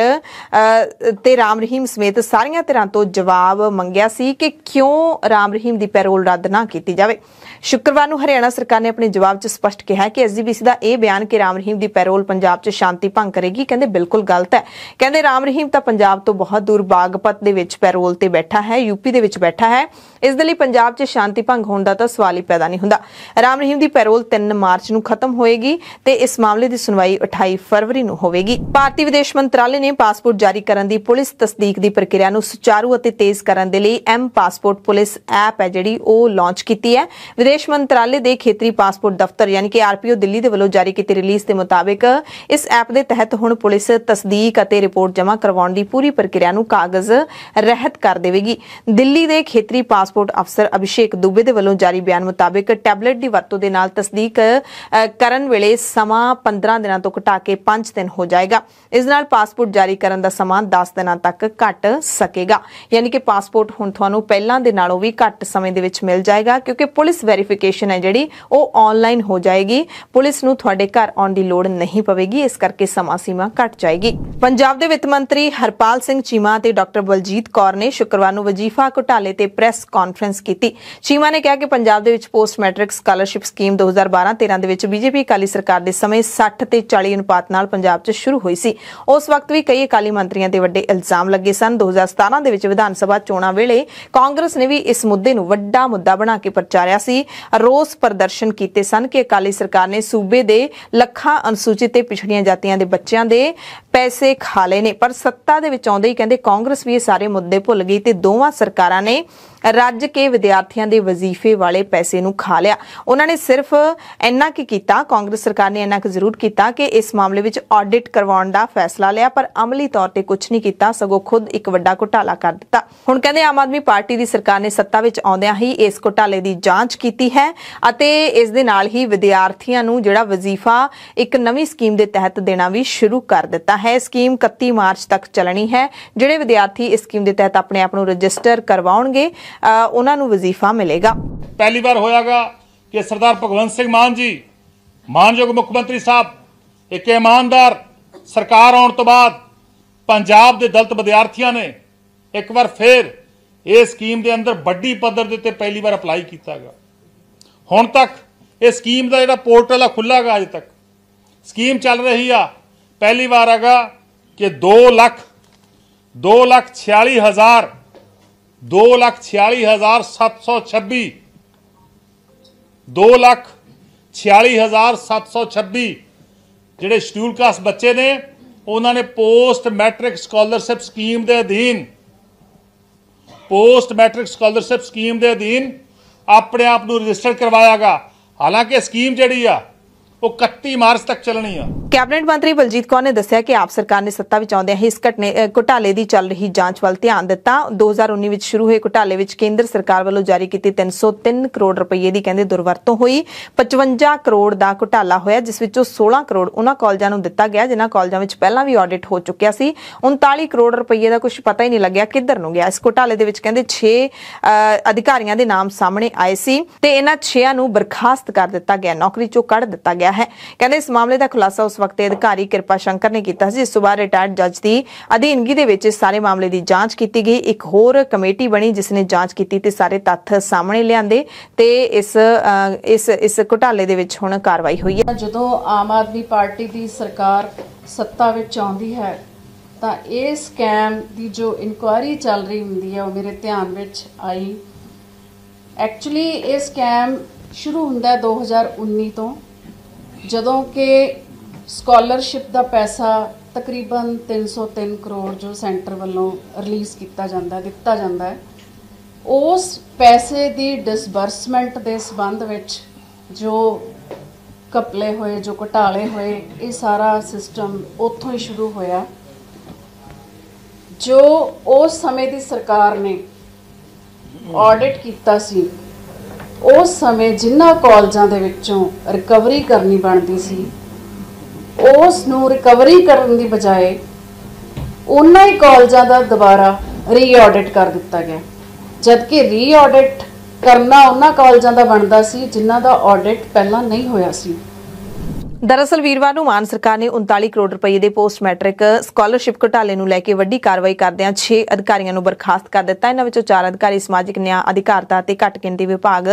ਤੇ ਰਾਮ ਰਹੀਮ ਸਮੇਤ ਸਾਰੀਆਂ ਧਿਰਾਂ ਤੋਂ ਜਵਾਬ ਮੰਗਿਆ ਸੀ ਕਿ ਕਿਉਂ ਰਾਮ ਰਹੀਮ ਦੀ ਪੈਰੋਲ ਰੱਦ ਨਾ ਕੀਤੀ ਜਾਵੇ ਸ਼ੁੱਕਰਵਾਰ ਨੂੰ ਹਰਿਆਣਾ ਸਰਕਾਰ ਨੇ ਆਪਣੇ ਜਵਾਬ 'ਚ ਸਪਸ਼ਟ ਕਿਹਾ ਕਿ ਐਸਜੀਬੀਸੀ ਦਾ ਇਹ ਬਿਆਨ ਕਿ ਰਾਮ ਰਹੀਮ ਦੀ ਪੈਰੋਲ ਪੰਜਾਬ 'ਚ ਸ਼ਾਂਤੀ ਭੰਗ ਕਰੇਗੀ ਕਹਿੰਦੇ ਬਿਲਕੁਲ ਗਲਤ ਹੈ ਕਹਿੰਦੇ ਰਾਮ ਰਹੀਮ ਤਾਂ ਪੰਜਾਬ ਤੋਂ ਬਹੁਤ ਦੂਰ ਬਾਗਪਤ ਦੇ ਵਿੱਚ ਪੈਰੋਲ ਤੇ ਬੈਠਾ ਹੈ ਯੂਪੀ ਦੇ ਵਿੱਚ ਬੈਠਾ ਹੈ ਇਸ ਦੇ ਲਈ ਪੰਜਾਬ 'ਚ ਸ਼ਾਂਤੀ ਭੰਗ ਹੋਣ ਦਾ ਤਾਂ ਸਵਾਲ ਹੀ ਪੈਦਾ ਨਹੀਂ ਹੁੰਦਾ ਰਾਮ ਰਹੀਮ ਦੀ ਪੈਰੋਲ 3 ਮਾਰਚ ਨੂੰ ਖਤਮ ਹੋਏਗੀ ਤੇ ਇਸ ਮਾਮਲੇ ਦੀ ਸੁਣਵਾਈ 28 ਫਰਵਰੀ ਨੂੰ ਹੋਵੇਗੀ ਭਾਰਤੀ ਵਿਦੇਸ਼ ਮੰਤਰਾਲੇ ਨੇ ਪਾਸਪੋਰਟ ਜਾਰੀ ਕਰਨ ਦੀ ਪੁਲਿਸ ਤਸਦੀਕ ਦੀ ਪ੍ਰਕਿਰਿਆ ਨੂੰ ਸੁਚਾਰੂ ਅਤੇ ਤੇਜ਼ ਕਰਨ ਦੇ ਲਈ ਐਮ ਪਾਸਪੋਰਟ ਪੁਲਿਸ ਐਪ ਹੈ ਜਿਹੜੀ ਉਹ ਲਾਂਚ ਕੀਤੀ ਹੈ ਵਿਦੇਸ਼ ਮੰਤਰਾਲੇ ਦੇ ਖੇਤਰੀ ਪਾਸਪੋਰਟ ਦਫ਼ਤਰ ਯਾਨੀ ਕਿ ਆਰਪੀਓ ਦਿੱਲੀ ਦੇ ਵੱਲੋਂ ਜਾਰੀ ਕੀਤੀ ਰਿਲੀਜ਼ ਦੇ ਮੁਤਾਬਕ ਇਸ ਐਪ ਦੇ ਤਹਿਤ ਹੁਣ ਪੁਲਿਸ ਤਸਦੀਕ ਅਤੇ ਰਿਪੋਰਟ ਜਮ੍ਹਾਂ ਕਰਵਾਉਣ ਦੀ ਪੂਰੀ ਪ੍ਰਕਿਰਿਆ ਨੂੰ ਕਾਗਜ਼ ਰਹਿਤ ਕਰ ਦੇਵੇਗੀ ਦਿੱਲੀ ਦੇ ਖੇਤਰੀ ਪਾਸਪੋਰਟ ਅਫਸਰ ਅਭਿਸ਼ੇਕ ਦੁਬੇ ਦੇ ਵੱਲੋਂ ਜਾਰੀ ਬਿਆਨ ਮੁਤਾਬਕ ਟੈਬਲੇਟ ਦੀ ਵਰਤੋਂ ਦੇ ਨਾਲ ਤਸਦੀਕ ਕਰਨ ਵੇਲੇ ਸਮਾਂ 15 ਦਿਨਾਂ ਤੋਂ ਘਟਾ ਕੇ 5 ਦਿਨ ਹੋ ਜਾਏਗਾ ਇਸ ਨਾਲ ਪਾਸਪੋਰਟ ਜਾਰੀ ਕਰਨ ਦਾ ਸਮਾਂ 10 ਦਿਨਾਂ ਤੱਕ ਘਟ ਸਕੇਗਾ ਯਾਨੀ ਕਿ ਪਾਸਪੋਰਟ ਹੁਣ ਤੁਹਾਨੂੰ ਪਹਿਲਾਂ ਦੇ ਨਾਲੋਂ ਵੀ ਘੱਟ ਸਮੇਂ ਦੇ ਵਿੱਚ ਮਿਲ ਜਾਏਗਾ ਕਿਉਂਕਿ ਪੁਲਿਸ ਵੈਰੀ ਵੈਰੀਫਿਕੇਸ਼ਨ ਹੈ ਜਿਹੜੀ ਉਹ ਆਨਲਾਈਨ ਹੋ ਜਾਏਗੀ ਪੁਲਿਸ ਨੂੰ ਤੁਹਾਡੇ ਘਰ ਆਉਣ ਦੀ ਲੋੜ ਨਹੀਂ ਪਵੇਗੀ ਇਸ ਕਰਕੇ ਸਮਾਂ ਸੀਮਾ ਘਟ ਜਾਏਗੀ ਪੰਜਾਬ ਦੇ ਵਿੱਤ ਮੰਤਰੀ ਹਰਪਾਲ ਸਿੰਘ ਚੀਮਾ ਤੇ ਡਾਕਟਰ ਬਲਜੀਤ ਕੌਰ ਨੇ ਸ਼ੁੱਕਰਵਾਰ ਨੂੰ ਵਜੀਫਾ ਘੁਟਾਲੇ ਤੇ ਪ੍ਰੈਸ ਕਾਨਫਰੰਸ ਕੀਤੀ ਚੀਮਾ ਨੇ ਕਿਹਾ ਕਿ ਪੰਜਾਬ ਦੇ ਵਿੱਚ ਪੋਸਟ ਮੈਟ੍ਰਿਕ ਸਕਾਲਰਸ਼ਿਪ ਸਕੀਮ 2012-13 ਦੇ ਵਿੱਚ ਬੀਜੇਪੀ ਅਕਾਲੀ ਸਰਕਾਰ ਦੇ ਸਮੇਂ 60 ਤੇ 40 ਅਨੁਪਾਤ ਨਾਲ ਪੰਜਾਬ 'ਚ ਸ਼ੁਰੂ ਹੋਈ ਸੀ ਉਸ ਵਕਤ ਵੀ ਕਈ ਅਕਾਲੀ ਮੰਤਰੀਆਂ ਤੇ ਵੱਡੇ ਇਲਜ਼ਾਮ ਲੱਗੇ ਸਨ 2017 ਦੇ ਵਿੱਚ ਵਿਧਾਨ ਸਭਾ ਚੋਣਾਂ ਵੇਲੇ ਕਾਂਗਰਸ ਨੇ ਵੀ ਇਸ ਮੁੱਦੇ ਨੂੰ ਵੱਡਾ ਮੁੱਦਾ ਬਣਾ ਕੇ ਪ੍ਰਚਾਰਿਆ ਸੀ ਰੋਸ ਪ੍ਰਦਰਸ਼ਨ ਕੀਤੇ ਸਨ ਕਿ ਅਕਾਲੀ ਸਰਕਾਰ ਨੇ ਸੂਬੇ ਦੇ ਲੱਖਾਂ ਅਨੁਸੂਚਿਤ ਤੇ ਪਿਛੜੀਆਂ ਜਾਤੀਆਂ ਦੇ ਬੱਚਿਆਂ ਦੇ ਪੈਸੇ ਖਾ ਲਏ ਨੇ ਪਰ ਸੱਤਾ ਦੇ ਵਿੱਚ ਆਉਂਦੇ ਹੀ ਕਹਿੰਦੇ ਕਾਂਗਰਸ ਵੀ ਇਹ ਸਾਰੇ ਮੁੱਦੇ ਭੁੱਲ ਗਈ ਤੇ ਦੋਵਾਂ ਸਰਕਾਰਾਂ ਨੇ ਰੱਜ ਕੇ ਵਿਦਿਆਰਥੀਆਂ ਦੇ ਵਜ਼ੀਫੇ ਵਾਲੇ ਪੈਸੇ ਨੂੰ ਖਾ ਲਿਆ ਉਹਨਾਂ ਨੇ ਸਿਰਫ ਇੰਨਾ ਕੀ ਕੀਤਾ ਕਾਂਗਰਸ ਸਰਕਾਰ ਨੇ ਇੰਨਾ ਕੁ ਜ਼ਰੂਰ ਕੀਤਾ ਕਿ ਇਸ ਮਾਮਲੇ ਵਿੱਚ ਆਡਿਟ ਕਰਵਾਉਣ ਦਾ ਫੈਸਲਾ ਲਿਆ ਪਰ ਅਮਲੀ ਤੌਰ ਤੇ ਕੁਝ ਨਹੀਂ ਕੀਤਾ ਸਗੋਂ ਖੁਦ ਇੱਕ ਵੱਡਾ ਘੁਟਾਲਾ ਕਰ ਦਿੱਤਾ ਹੁਣ ਕਹਿੰਦੇ ਆਮ ਆਦਮੀ ਪਾਰਟੀ ਦੀ ਸਰਕਾਰ ਨੇ ਸੱਤਾ ਵਿੱਚ ਆਉਂਦਿਆਂ ਹੀ ਇਸ ਘੁਟਾਲੇ ਦੀ ਜਾਂਚ ਕੀਤੀ ਹੈ ਅਤੇ ਇਸ ਦੇ ਨਾਲ ਹੀ ਵਿਦਿਆਰਥੀਆਂ ਨੂੰ ਜਿਹੜਾ ਵਜ਼ੀਫਾ ਇੱਕ ਨਵੀਂ ਸਕੀਮ ਦੇ ਤਹਿਤ ਦੇਣਾ ਵੀ ਸ਼ੁਰੂ ਕਰ ਦਿੱਤਾ ਹੈ ਸਕੀਮ 31 ਮਾਰਚ ਤੱਕ ਚੱਲਣੀ ਹੈ ਜਿਹੜੇ ਵਿਦਿਆਰਥੀ ਇਸ ਸਕੀਮ ਦੇ ਤਹਿਤ ਆਪਣੇ ਆਪ ਨੂੰ ਰਜਿਸਟਰ ਕਰਵਾਉਣਗੇ ਉਹਨਾਂ ਨੂੰ ਵਜ਼ੀਫਾ ਮਿਲੇਗਾ
ਪਹਿਲੀ ਵਾਰ ਹੋਇਆਗਾ ਕਿ ਸਰਦਾਰ ਭਗਵੰਤ ਸਿੰਘ ਮਾਨ ਜੀ ਮਾਨਯੋਗ ਮੁੱਖ ਮੰਤਰੀ ਸਾਹਿਬ ਇੱਕ ਇਮਾਨਦਾਰ ਸਰਕਾਰ ਆਉਣ ਤੋਂ ਬਾਅਦ ਪੰਜਾਬ ਦੇ ਦਲਤ ਵਿਦਿਆਰਥੀਆਂ ਨੇ ਇੱਕ ਵਾਰ ਫੇਰ ਇਹ ਸਕੀਮ ਦੇ ਅੰਦਰ ਵੱਡੀ ਪੱਧਰ ਦੇ ਉੱਤੇ ਪਹਿਲੀ ਵਾਰ ਅਪਲਾਈ ਕੀਤਾਗਾ ਹੁਣ ਤੱਕ ਇਹ ਸਕੀਮ ਦਾ ਜਿਹੜਾ ਪੋਰਟਲ ਆ ਖੁੱਲਾਗਾ ਅਜੇ ਤੱਕ ਸਕੀਮ ਚੱਲ ਰਹੀ ਆ ਪਹਿਲੀ ਵਾਰ ਆਗਾ ਕਿ 2 ਲੱਖ 2 ਲੱਖ 46 ਹਜ਼ਾਰ 246726 2 ਲੱਖ 46726 ਜਿਹੜੇ ਸ਼ਡਿਊਲ ਕਾਸਟ ਬੱਚੇ ਨੇ ਉਹਨਾਂ ਨੇ ਪੋਸਟ ਮੈਟ੍ਰਿਕ ਸਕਾਲਰਸ਼ਿਪ ਸਕੀਮ ਦੇ ਅਧੀਨ ਪੋਸਟ ਮੈਟ੍ਰਿਕ ਸਕਾਲਰਸ਼ਿਪ ਸਕੀਮ ਦੇ ਅਧੀਨ ਆਪਣੇ ਆਪ ਨੂੰ ਰਜਿਸਟਰ ਕਰਵਾਇਆਗਾ ਹਾਲਾਂਕਿ ਸਕੀਮ ਜਿਹੜੀ ਆ ਉਹ 31 ਮਾਰਚ ਤੱਕ ਚੱਲਣੀ ਆ
ਕੈਬਨਿਟ ਮੰਤਰੀ ਬਲਜੀਤ ਕੌਰ ਨੇ ਦੱਸਿਆ ਕਿ ਆਪ ਸਰਕਾਰ ਨੇ ਸੱਤਾ ਵਿੱਚ ਆਉਂਦਿਆਂ ਹੀ ਇਸ ਘਟਨੇ ਘੁਟਾਲੇ ਦੀ ਚੱਲ ਰਹੀ ਜਾਂਚ ਵੱਲ ਧਿਆਨ ਦਿੱਤਾ 2019 ਵਿੱਚ ਸ਼ੁਰੂ ਹੋਏ ਘੁਟਾਲੇ ਵਿੱਚ ਕੇਂਦਰ ਸਰਕਾਰ ਵੱਲੋਂ ਜਾਰੀ ਕੀਤੀ 303 ਕਰੋੜ ਰੁਪਏ ਦੀ ਕਹਿੰਦੇ ਦੁਰਵਰਤੋਂ ਹੋਈ 55 ਕਰੋੜ ਦਾ ਘੁਟਾਲਾ ਹੋਇਆ ਜਿਸ ਵਿੱਚੋਂ 16 ਕਰੋੜ ਉਹਨਾਂ ਕਾਲਜਾਂ ਨੂੰ ਦਿੱਤਾ ਗਿਆ ਜਿਨ੍ਹਾਂ ਕਾਲਜਾਂ ਵਿੱਚ ਪਹਿਲਾਂ ਵੀ ਆਡਿਟ ਹੋ ਚੁੱਕਿਆ ਸੀ 39 ਕਰੋੜ ਰੁਪਏ ਦਾ ਕੁਝ ਪਤਾ ਹੀ ਨਹੀਂ ਲੱਗਿਆ ਕਿੱਧਰ ਨੂੰ ਗਿਆ ਇਸ ਘੁਟਾਲੇ ਦੇ ਵਿੱਚ ਕਹਿੰਦੇ 6 ਅਧਿਕਾਰੀਆਂ ਦੇ ਨਾਮ ਸਾਹਮਣੇ ਆਏ ਸੀ ਤੇ ਇਹਨਾਂ 6 ਨੂੰ ਬਰਖਾਸਤ ਕਰ ਦਿੱਤਾ ਗਿਆ ਨੌਕਰੀ ਚੋਂ ਕੱਢ ਦਿੱਤਾ ਗਿਆ ਹੈ ਕਹਿੰਦੇ ਇਸ ਮਾਮਲੇ ਦਾ ਖੁਲਾਸਾ ਉਸ ਵਕਤ ਦੇ ਅਧਿਕਾਰੀ ਕਿਰਪਾ ਸ਼ੰਕਰ ਨੇ ਕੀਤਾ ਸੀ ਜਿਸ ਤੋਂ ਬਾਅਦ ਰਿਟਾਇਰਡ ਜੱਜ ਦੀ ਅਧੀਨਗੀ ਦੇ ਵਿੱਚ ਸਾਰੇ ਮਾਮਲੇ ਦੀ ਜਾਂਚ ਕੀਤੀ ਗਈ ਇੱਕ ਹੋਰ ਕਮੇਟੀ ਬਣੀ ਜਿਸ ਨੇ ਜਾਂਚ ਕੀਤੀ ਤੇ ਸਾਰੇ ਤੱਥ ਸਾਹਮਣੇ ਲਿਆਂਦੇ ਤੇ ਇਸ ਇਸ ਇਸ ਘੁਟਾਲੇ ਦੇ ਵਿੱਚ ਹੁਣ ਕਾਰਵਾਈ ਹੋਈ ਹੈ
ਜਦੋਂ ਆਮ ਆਦਮੀ ਪਾਰਟੀ ਦੀ ਸਰਕਾਰ ਸੱਤਾ ਵਿੱਚ ਆਉਂਦੀ ਹੈ ਤਾਂ ਇਹ ਸਕੈਮ ਦੀ ਜੋ ਇਨਕੁਆਇਰੀ ਚੱਲ ਰਹੀ ਹੁੰਦੀ ਹੈ ਉਹ ਮੇਰੇ ਧਿਆਨ ਵਿੱਚ ਆਈ ਐਕਚੁਅਲੀ ਇਹ ਸਕੈਮ ਸ਼ੁਰੂ ਹੁੰਦਾ 2019 ਤੋਂ ਜਦੋਂ ਕਿ ਸਕਾਲਰਸ਼ਿਪ ਦਾ ਪੈਸਾ ਤਕਰੀਬਨ 303 ਕਰੋੜ ਜੋ ਸੈਂਟਰ ਵੱਲੋਂ ਰਿਲੀਜ਼ ਕੀਤਾ ਜਾਂਦਾ ਦਿੱਤਾ ਜਾਂਦਾ ਹੈ ਉਸ ਪੈਸੇ ਦੀ ਡਿਸਬਰਸਮੈਂਟ ਦੇ ਸਬੰਧ ਵਿੱਚ ਜੋ ਕਪਲੇ ਹੋਏ ਜੋ ਘਟਾਲੇ ਹੋਏ ਇਹ ਸਾਰਾ ਸਿਸਟਮ ਉੱਥੋਂ ਹੀ ਸ਼ੁਰੂ ਹੋਇਆ ਜੋ ਉਸ ਸਮੇਂ ਦੀ ਸਰਕਾਰ ਨੇ ਆਡਿਟ ਕੀਤਾ ਸੀ ਉਸ ਸਮੇਂ ਜਿੰਨਾ ਕਾਲਜਾਂ ਦੇ ਵਿੱਚੋਂ ਰਿਕਵਰੀ ਕਰਨੀ ਬਣਦੀ ਸੀ ਉਸ ਨੂੰ ਰਿਕਵਰੀ ਕਰਨ ਦੀ ਬਜਾਏ ਉਹਨਾਂ ਹੀ ਕਾਲਜਾਂ ਦਾ ਦੁਬਾਰਾ ਰੀਆਡਿਟ ਕਰ ਦਿੱਤਾ ਗਿਆ ਜਦਕਿ ਰੀਆਡਿਟ ਕਰਨਾ ਉਹਨਾਂ ਕਾਲਜਾਂ ਦਾ ਬਣਦਾ ਸੀ ਜਿਨ੍ਹਾਂ ਦਾ ਆਡਿਟ ਪਹਿਲਾਂ ਨਹੀਂ ਹੋਇਆ ਸੀ ਦਰਅਸਲ ਵੀਰਵਾਰ ਨੂੰ ਮਾਨ ਸਰਕਾਰ ਨੇ 39 ਕਰੋੜ ਰੁਪਏ ਦੇ ਪੋਸਟ ਮੈਟ੍ਰਿਕ
ਸਕਾਲਰਸ਼ਿਪ ਘਟਾਲੇ ਨੂੰ ਲੈ ਕੇ ਵੱਡੀ ਕਾਰਵਾਈ ਕਰਦਿਆਂ 6 ਅਧਿਕਾਰੀਆਂ ਨੂੰ ਬਰਖਾਸਤ ਕਰ ਦਿੱਤਾ ਇਹਨਾਂ ਵਿੱਚੋਂ 4 ਅਧਿਕਾਰੀ ਸਮਾਜਿਕ ਨਿਆਂ ਅਧਿਕਾਰਤਾ ਅਤੇ ਘੱਟ ਗਿਣਤੀ ਵਿਭਾਗ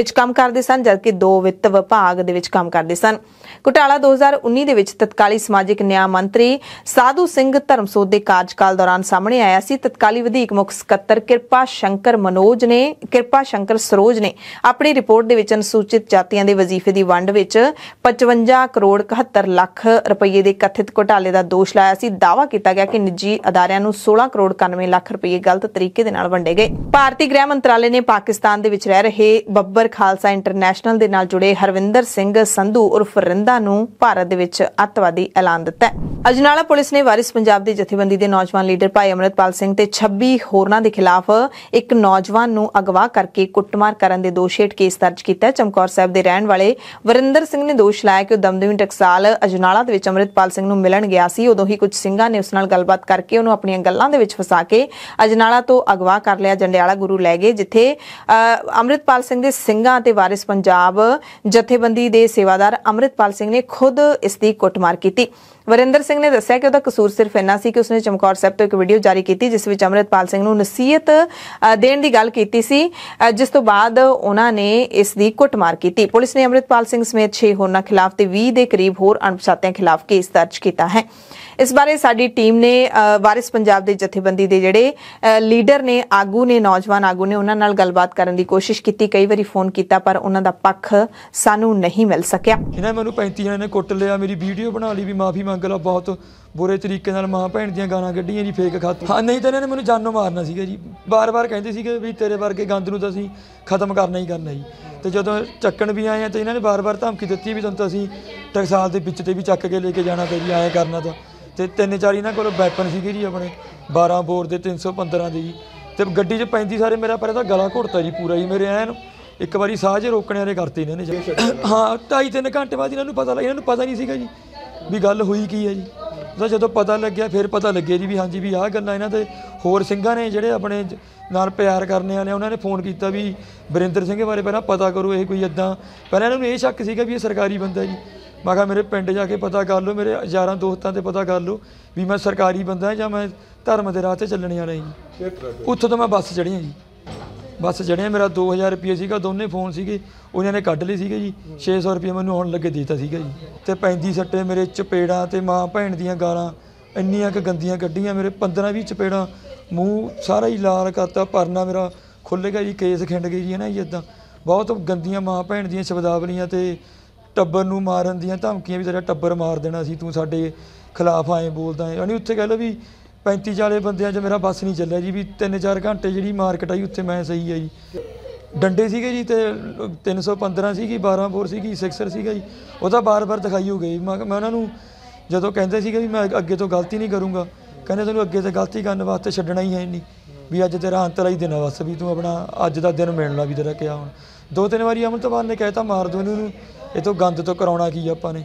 ਵਿੱਚ ਕੰਮ ਕਰਦੇ ਸਨ ਜਦਕਿ 2 ਵਿੱਤ ਵਿਭਾਗ ਦੇ ਵਿੱਚ ਕੰਮ ਕਰਦੇ ਸਨ ਘੁਟਾਲਾ 2019 ਦੇ ਵਿੱਚ ਤਤਕਾਲੀ ਸਮਾਜਿਕ ਨਿਆਂ ਮੰਤਰੀ ਸਾਧੂ ਸਿੰਘ ਧਰਮਸੋਤ ਦੇ ਕਾਰਜਕਾਲ ਦੌਰਾਨ ਸਾਹਮਣੇ ਆਇਆ ਸੀ ਤਤਕਾਲੀ ਵਿਧੀਕ ਮੁਖ ਸਕੱਤਰ ਕਿਰਪਾ ਸ਼ੰਕਰ ਮਨੋਜ ਨੇ ਕਿਰਪਾ ਸ਼ੰਕਰ ਸਰੋਜ ਨੇ ਆਪਣੀ ਰਿਪੋਰਟ ਦੇ ਵਿੱਚ ਅਨੁਸੂਚਿਤ ਜਾਤੀਆਂ ਦੇ ਵਜ਼ੀਫੇ ਦੀ ਵੰਡ ਵਿੱਚ 55 ਕਰੋੜ 71 ਲੱਖ ਰੁਪਏ ਦੇ ਕਥਿਤ ਘੁਟਾਲੇ ਦਾ ਦੋਸ਼ ਲਾਇਆ ਸੀ ਦਾਵਾ ਕੀਤਾ ਗਿਆ ਕਿ ਨਿੱਜੀ ਅਦਾਰਿਆਂ ਨੂੰ 16 ਕਰੋੜ 91 ਲੱਖ ਰੁਪਏ ਗਲਤ ਤਰੀਕੇ ਦੇ ਨਾਲ ਵੰਡੇ ਗਏ ਭਾਰਤੀ ਗ੍ਰਹਿ ਮੰਤਰਾਲੇ ਨੇ ਪਾਕਿਸਤਾਨ ਦੇ ਵਿੱਚ ਰਹਿ ਰਹੇ ਬੱਬਰ ਖਾਲਸਾ ਇੰਟਰਨੈਸ਼ਨਲ ਦੇ ਨਾਲ ਜੁੜੇ ਹਰਵਿੰਦਰ ਸਿੰਘ ਸੰਧੂ ਉਰਫ ਗੰਧਾ ਨੂੰ ਭਾਰਤ ਦੇ ਵਿੱਚ ਅੱਤਵਾਦੀ ਐਲਾਨ ਦਿੱਤਾ ਹੈ ਅਜਨਾਲਾ ਪੁਲਿਸ ਨੇ ਵਾਰਿਸ ਪੰਜਾਬ ਦੀ ਜਥੇਬੰਦੀ ਦੇ ਨੌਜਵਾਨ ਲੀਡਰ ਭਾਈ ਅਮਰਤਪਾਲ ਸਿੰਘ ਤੇ 26 ਹੋਰਨਾਂ ਦੇ ਖਿਲਾਫ ਇੱਕ ਨੌਜਵਾਨ ਨੂੰ ਅਗਵਾ ਕਰਕੇ ਕੁੱਟਮਾਰ ਕਰਨ ਦੇ ਦੋਸ਼ ਹੇਠ ਕੇਸ ਦਰਜ ਕੀਤਾ ਹੈ ਚਮਕੌਰ ਸਾਹਿਬ ਦੇ ਰਹਿਣ ਵਾਲੇ ਵਰਿੰਦਰ ਸਿੰਘ ਨੇ ਦੋਸ਼ ਲਾਇਆ ਕਿ ਉਹ ਦਮਦਮੀ ਟਕਸਾਲ ਅਜਨਾਲਾ ਦੇ ਵਿੱਚ ਅਮਰਤਪਾਲ ਸਿੰਘ ਨੂੰ ਮਿਲਣ ਗਿਆ ਸੀ ਉਦੋਂ ਹੀ ਕੁਝ ਸਿੰਘਾਂ ਨੇ ਉਸ ਨਾਲ ਗੱਲਬਾਤ ਕਰਕੇ ਉਹਨੂੰ ਆਪਣੀਆਂ ਗੱਲਾਂ ਦੇ ਵਿੱਚ ਫਸਾ ਕੇ ਅਜਨਾਲਾ ਤੋਂ ਅਗਵਾ ਕਰ ਲਿਆ ਜੰਡਿਆਲਾ ਗੁਰੂ ਲੈ ਗਏ ਜਿੱਥੇ ਅਮਰਤਪਾਲ ਸਿੰਘ ਦੇ ਸਿੰਘਾਂ ਤੇ ਵਾਰਿਸ ਪੰਜਾਬ ਜਥੇਬੰਦੀ ਦੇ ਸੇਵਾਦਾਰ ਅਮਰਤਪਾਲ ਜਸਪਾਲ ਸਿੰਘ ਨੇ ਖੁਦ ਇਸ ਦੀ ਕੁੱਟਮਾਰ ਕੀਤੀ ਵਰਿੰਦਰ ਸਿੰਘ ਨੇ ਦੱਸਿਆ ਕਿ ਉਹਦਾ ਕਸੂਰ ਸਿਰਫ ਇੰਨਾ ਸੀ ਕਿ ਉਸਨੇ ਚਮਕੌਰ ਸਾਹਿਬ ਤੋਂ ਇੱਕ ਵੀਡੀਓ ਜਾਰੀ ਕੀਤੀ ਜਿਸ ਵਿੱਚ ਅਮਰਿਤਪਾਲ ਸਿੰਘ ਨੂੰ ਨਸੀਹਤ ਦੇਣ ਦੀ ਗੱਲ ਕੀਤੀ ਸੀ ਜਿਸ ਤੋਂ ਬਾਅਦ ਉਹਨਾਂ ਨੇ ਇਸ ਦੀ ਕੁੱਟਮਾਰ ਕੀਤੀ ਪੁਲਿਸ ਨੇ ਅਮਰਿਤਪਾਲ ਸਿੰਘ ਸਮੇਤ 6 ਹੋਰਨਾਂ ਖਿਲਾਫ ਤੇ 20 ਦੇ ਕਰੀਬ ਹੋਰ ਅਣਪਛਾਤਿਆਂ ਖਿਲਾਫ ਕੇਸ ਦਰਜ ਕੀਤਾ ਹੈ ਇਸ ਬਾਰੇ ਸਾਡੀ ਟੀਮ ਨੇ ਵਾਰਿਸ ਪੰਜਾਬ ਦੇ ਜਥੇਬੰਦੀ ਦੇ ਜਿਹੜੇ ਲੀਡਰ ਨੇ ਆਗੂ ਨੇ ਨੌਜਵਾਨ ਆਗੂ ਨੇ ਉਹਨਾਂ ਨਾਲ ਗੱਲਬਾਤ ਕਰਨ ਦੀ ਕੋਸ਼ਿਸ਼ ਕੀਤੀ ਕਈ ਵਾਰੀ ਫੋਨ ਕੀਤਾ ਪਰ ਉਹਨਾਂ ਦਾ ਪੱਖ ਸਾਨੂੰ ਨਹੀਂ ਮਿਲ ਸਕਿਆ
ਇਹਨਾਂ ਮੈਨੂੰ 35 ਜਣੇ ਨੇ ਕੁੱਟ ਲਿਆ ਮੇਰੀ ਵੀਡੀਓ ਬਣਾ ਲਈ ਵੀ ਮਾਫੀ ਮੰਗ ਲਾ ਬਹੁਤ ਬੁਰੇ ਤਰੀਕੇ ਨਾਲ ਮਾਂ ਭੈਣ ਦੀਆਂ ਗਾਲਾਂ ਕੱਢੀਆਂ ਜੀ ਫੇਕ ਖਾਤ ਹਾਂ ਨਹੀਂ ਤਾਂ ਇਹਨਾਂ ਨੇ ਮੈਨੂੰ ਜਾਨੋਂ ਮਾਰਨਾ ਸੀਗਾ ਜੀ ਬਾਰ-ਬਾਰ ਕਹਿੰਦੇ ਸੀਗੇ ਵੀ ਤੇਰੇ ਵਰਗੇ ਗੰਦ ਨੂੰ ਤਾਂ ਅਸੀਂ ਖਤਮ ਕਰਨਾ ਹੀ ਕਰਨਾ ਜੀ ਤੇ ਜਦੋਂ ਚੱਕਣ ਵੀ ਆਏ ਆ ਤੇ ਇਹਨਾਂ ਨੇ ਬਾਰ-ਬਾਰ ਧਮਕੀ ਦਿੱਤੀ ਵੀ ਤੁਹਾਨੂੰ ਤਾਂ ਅਸੀਂ ਟਕਸਾਲ ਦੇ ਵਿੱਚ ਤੇ ਵੀ ਚੱਕ ਕੇ ਲੈ ਕੇ ਜਾਣਾ ਤੇ ਜੀ ਆਏ ਕਰਨਾ ਤਾਂ ਤੇ ਤਿੰਨ ਚਾਰ ਇਹਨਾਂ ਕੋਲ ਵੈਪਨ ਸੀਗੇ ਜੀ ਆਪਣੇ 12 ਬੋਰ ਦੇ 315 ਦੇ ਜੀ ਤੇ ਗੱਡੀ 'ਚ ਪੈਂਦੀ ਸਾਰੇ ਮੇਰਾ ਪਰ ਇਹਦਾ ਗਲਾ ਘੁੱਟਦਾ ਜੀ ਪੂਰਾ ਹੀ ਮੇਰੇ ਐਨ ਇੱਕ ਵਾਰੀ ਸਾਹ ਜੇ ਰੋਕਣੇ ਵਾਲੇ ਕਰਤੇ ਇਹਨਾਂ ਨੇ ਹਾਂ 2.5 3 ਘੰਟੇ ਬਾਅਦ ਇਹਨਾਂ ਨੂੰ ਪਤਾ ਲੱਗਿਆ ਇਹਨਾਂ ਨੂੰ ਪਤਾ ਨਹੀਂ ਸੀਗਾ ਜੀ ਵੀ ਗੱਲ ਹੋਈ ਕੀ ਹੈ ਜੀ ਉਹਦਾ ਜਦੋਂ ਪਤਾ ਲੱਗਿਆ ਫਿਰ ਪਤਾ ਲੱਗਿਆ ਜੀ ਵੀ ਹਾਂਜੀ ਵੀ ਆਹ ਗੱਲਾਂ ਇਹਨਾਂ ਤੇ ਹੋਰ ਸਿੰਘਾਂ ਨੇ ਜਿਹੜੇ ਆਪਣੇ ਨਾਲ ਪਿਆਰ ਕਰਨੇ ਵਾਲੇ ਉਹਨਾਂ ਨੇ ਫੋਨ ਕੀਤਾ ਵੀ ਬਰਿੰਦਰ ਸਿੰਘ ਬਾਰੇ ਪਹਿਲਾਂ ਪਤਾ ਕਰੋ ਇਹ ਕੋਈ ਇਦਾਂ ਪਹਿਲਾਂ ਇਹਨਾਂ ਨੂੰ ਇਹ ਸ਼ੱਕ ਸੀਗਾ ਵੀ ਇਹ ਸਰਕਾਰੀ ਬੰਦਾ ਜੀ ਮੈਂ ਕਿਹਾ ਮੇਰੇ ਪਿੰਡ ਜਾ ਕੇ ਪਤਾ ਕਰ ਲਓ ਮੇਰੇ ਯਾਰਾਂ ਦੋਸਤਾਂ ਤੇ ਪਤਾ ਕਰ ਲਓ ਵੀ ਮੈਂ ਸਰਕਾਰੀ ਬੰਦਾ ਜਾਂ ਮੈਂ ਧਰਮ ਦੇ ਰਾਹ ਤੇ ਚੱਲਣ ਵਾਲਾ ਜੀ ਉੱਥੋਂ ਤੋਂ ਮੈਂ ਬੱਸ ਚੜੀਆਂ ਜੀ ਬਸ ਜਣਿਆ ਮੇਰਾ 2000 ਰੁਪਏ ਸੀਗਾ ਦੋਨੇ ਫੋਨ ਸੀਗੇ ਉਹਨਾਂ ਨੇ ਕੱਢ ਲਈ ਸੀਗੇ ਜੀ 600 ਰੁਪਏ ਮੈਨੂੰ ਹੁਣ ਲੱਗੇ ਦਿੱਤਾ ਸੀਗਾ ਜੀ ਤੇ ਪੈਂਦੀ ਸੱਟੇ ਮੇਰੇ ਚਪੇੜਾਂ ਤੇ ਮਾਂ ਭੈਣ ਦੀਆਂ ਗਾਲਾਂ ਇੰਨੀਆਂ ਕਿ ਗੰਦੀਆਂ ਕੱਢੀਆਂ ਮੇਰੇ 15 20 ਚਪੇੜਾਂ ਮੂੰਹ ਸਾਰਾ ਹੀ ਲਾਲ ਕਰਤਾ ਪਰਨਾ ਮੇਰਾ ਖੁੱਲੇਗਾ ਜੀ ਕੇਸ ਖਿੰਡ ਗਈ ਜੀ ਹੈ ਨਾ ਜੀ ਇਦਾਂ ਬਹੁਤ ਗੰਦੀਆਂ ਮਾਂ ਭੈਣ ਦੀਆਂ ਸ਼ਬਦਾਵਲੀਆਂ ਤੇ ਟੱਬਰ ਨੂੰ ਮਾਰਨ ਦੀਆਂ ਧਮਕੀਆਂ ਵੀ ਤੇਰਾ ਟੱਬਰ ਮਾਰ ਦੇਣਾ ਸੀ ਤੂੰ ਸਾਡੇ ਖਿਲਾਫ ਆਏ ਬੋਲਦਾ ਹੈ ਯਾਨੀ ਉੱਥੇ ਕਹਿ ਲੋ ਵੀ 35 40 ਬੰਦਿਆਂ 'ਚ ਮੇਰਾ ਬੱਸ ਨਹੀਂ ਚੱਲਿਆ ਜੀ ਵੀ 3-4 ਘੰਟੇ ਜਿਹੜੀ ਮਾਰਕਟ ਆਈ ਉੱਥੇ ਮੈਂ ਸਹੀ ਆ ਜੀ ਡੰਡੇ ਸੀਗੇ ਜੀ ਤੇ 315 ਸੀਗੀ 12 ਬੋਰ ਸੀਗੀ 6 ਸੀਗਾ ਜੀ ਉਹ ਤਾਂ ਬਾਰ-ਬਾਰ ਦਿਖਾਈ ਹੋ ਗਈ ਮੈਂ ਉਹਨਾਂ ਨੂੰ ਜਦੋਂ ਕਹਿੰਦੇ ਸੀਗੇ ਵੀ ਮੈਂ ਅੱਗੇ ਤੋਂ ਗਲਤੀ ਨਹੀਂ ਕਰੂੰਗਾ ਕਹਿੰਦੇ ਤੈਨੂੰ ਅੱਗੇ ਤੋਂ ਗਲਤੀ ਕਰਨ ਵਾਸਤੇ ਛੱਡਣਾ ਹੀ ਹੈ ਨਹੀਂ ਵੀ ਅੱਜ ਤੇਰਾ ਅੰਤ ਲਈ ਦਿਨ ਬਸ ਵੀ ਤੂੰ ਆਪਣਾ ਅੱਜ ਦਾ ਦਿਨ ਮਿਲਣਾ ਵੀ ਤੇਰਾ ਕਿਹਾ ਹੁਣ ਦੋ ਤਿੰਨ ਵਾਰੀ ਅਮਨਤਵਾਨ ਨੇ ਕਹਿਤਾ ਮਾਰ ਦੋ ਇਹਨੂੰ ਇਹ ਤੋਂ ਗੰਦ ਤੋਂ ਕਰਾਉਣਾ ਕੀ ਆਪਾਂ ਨੇ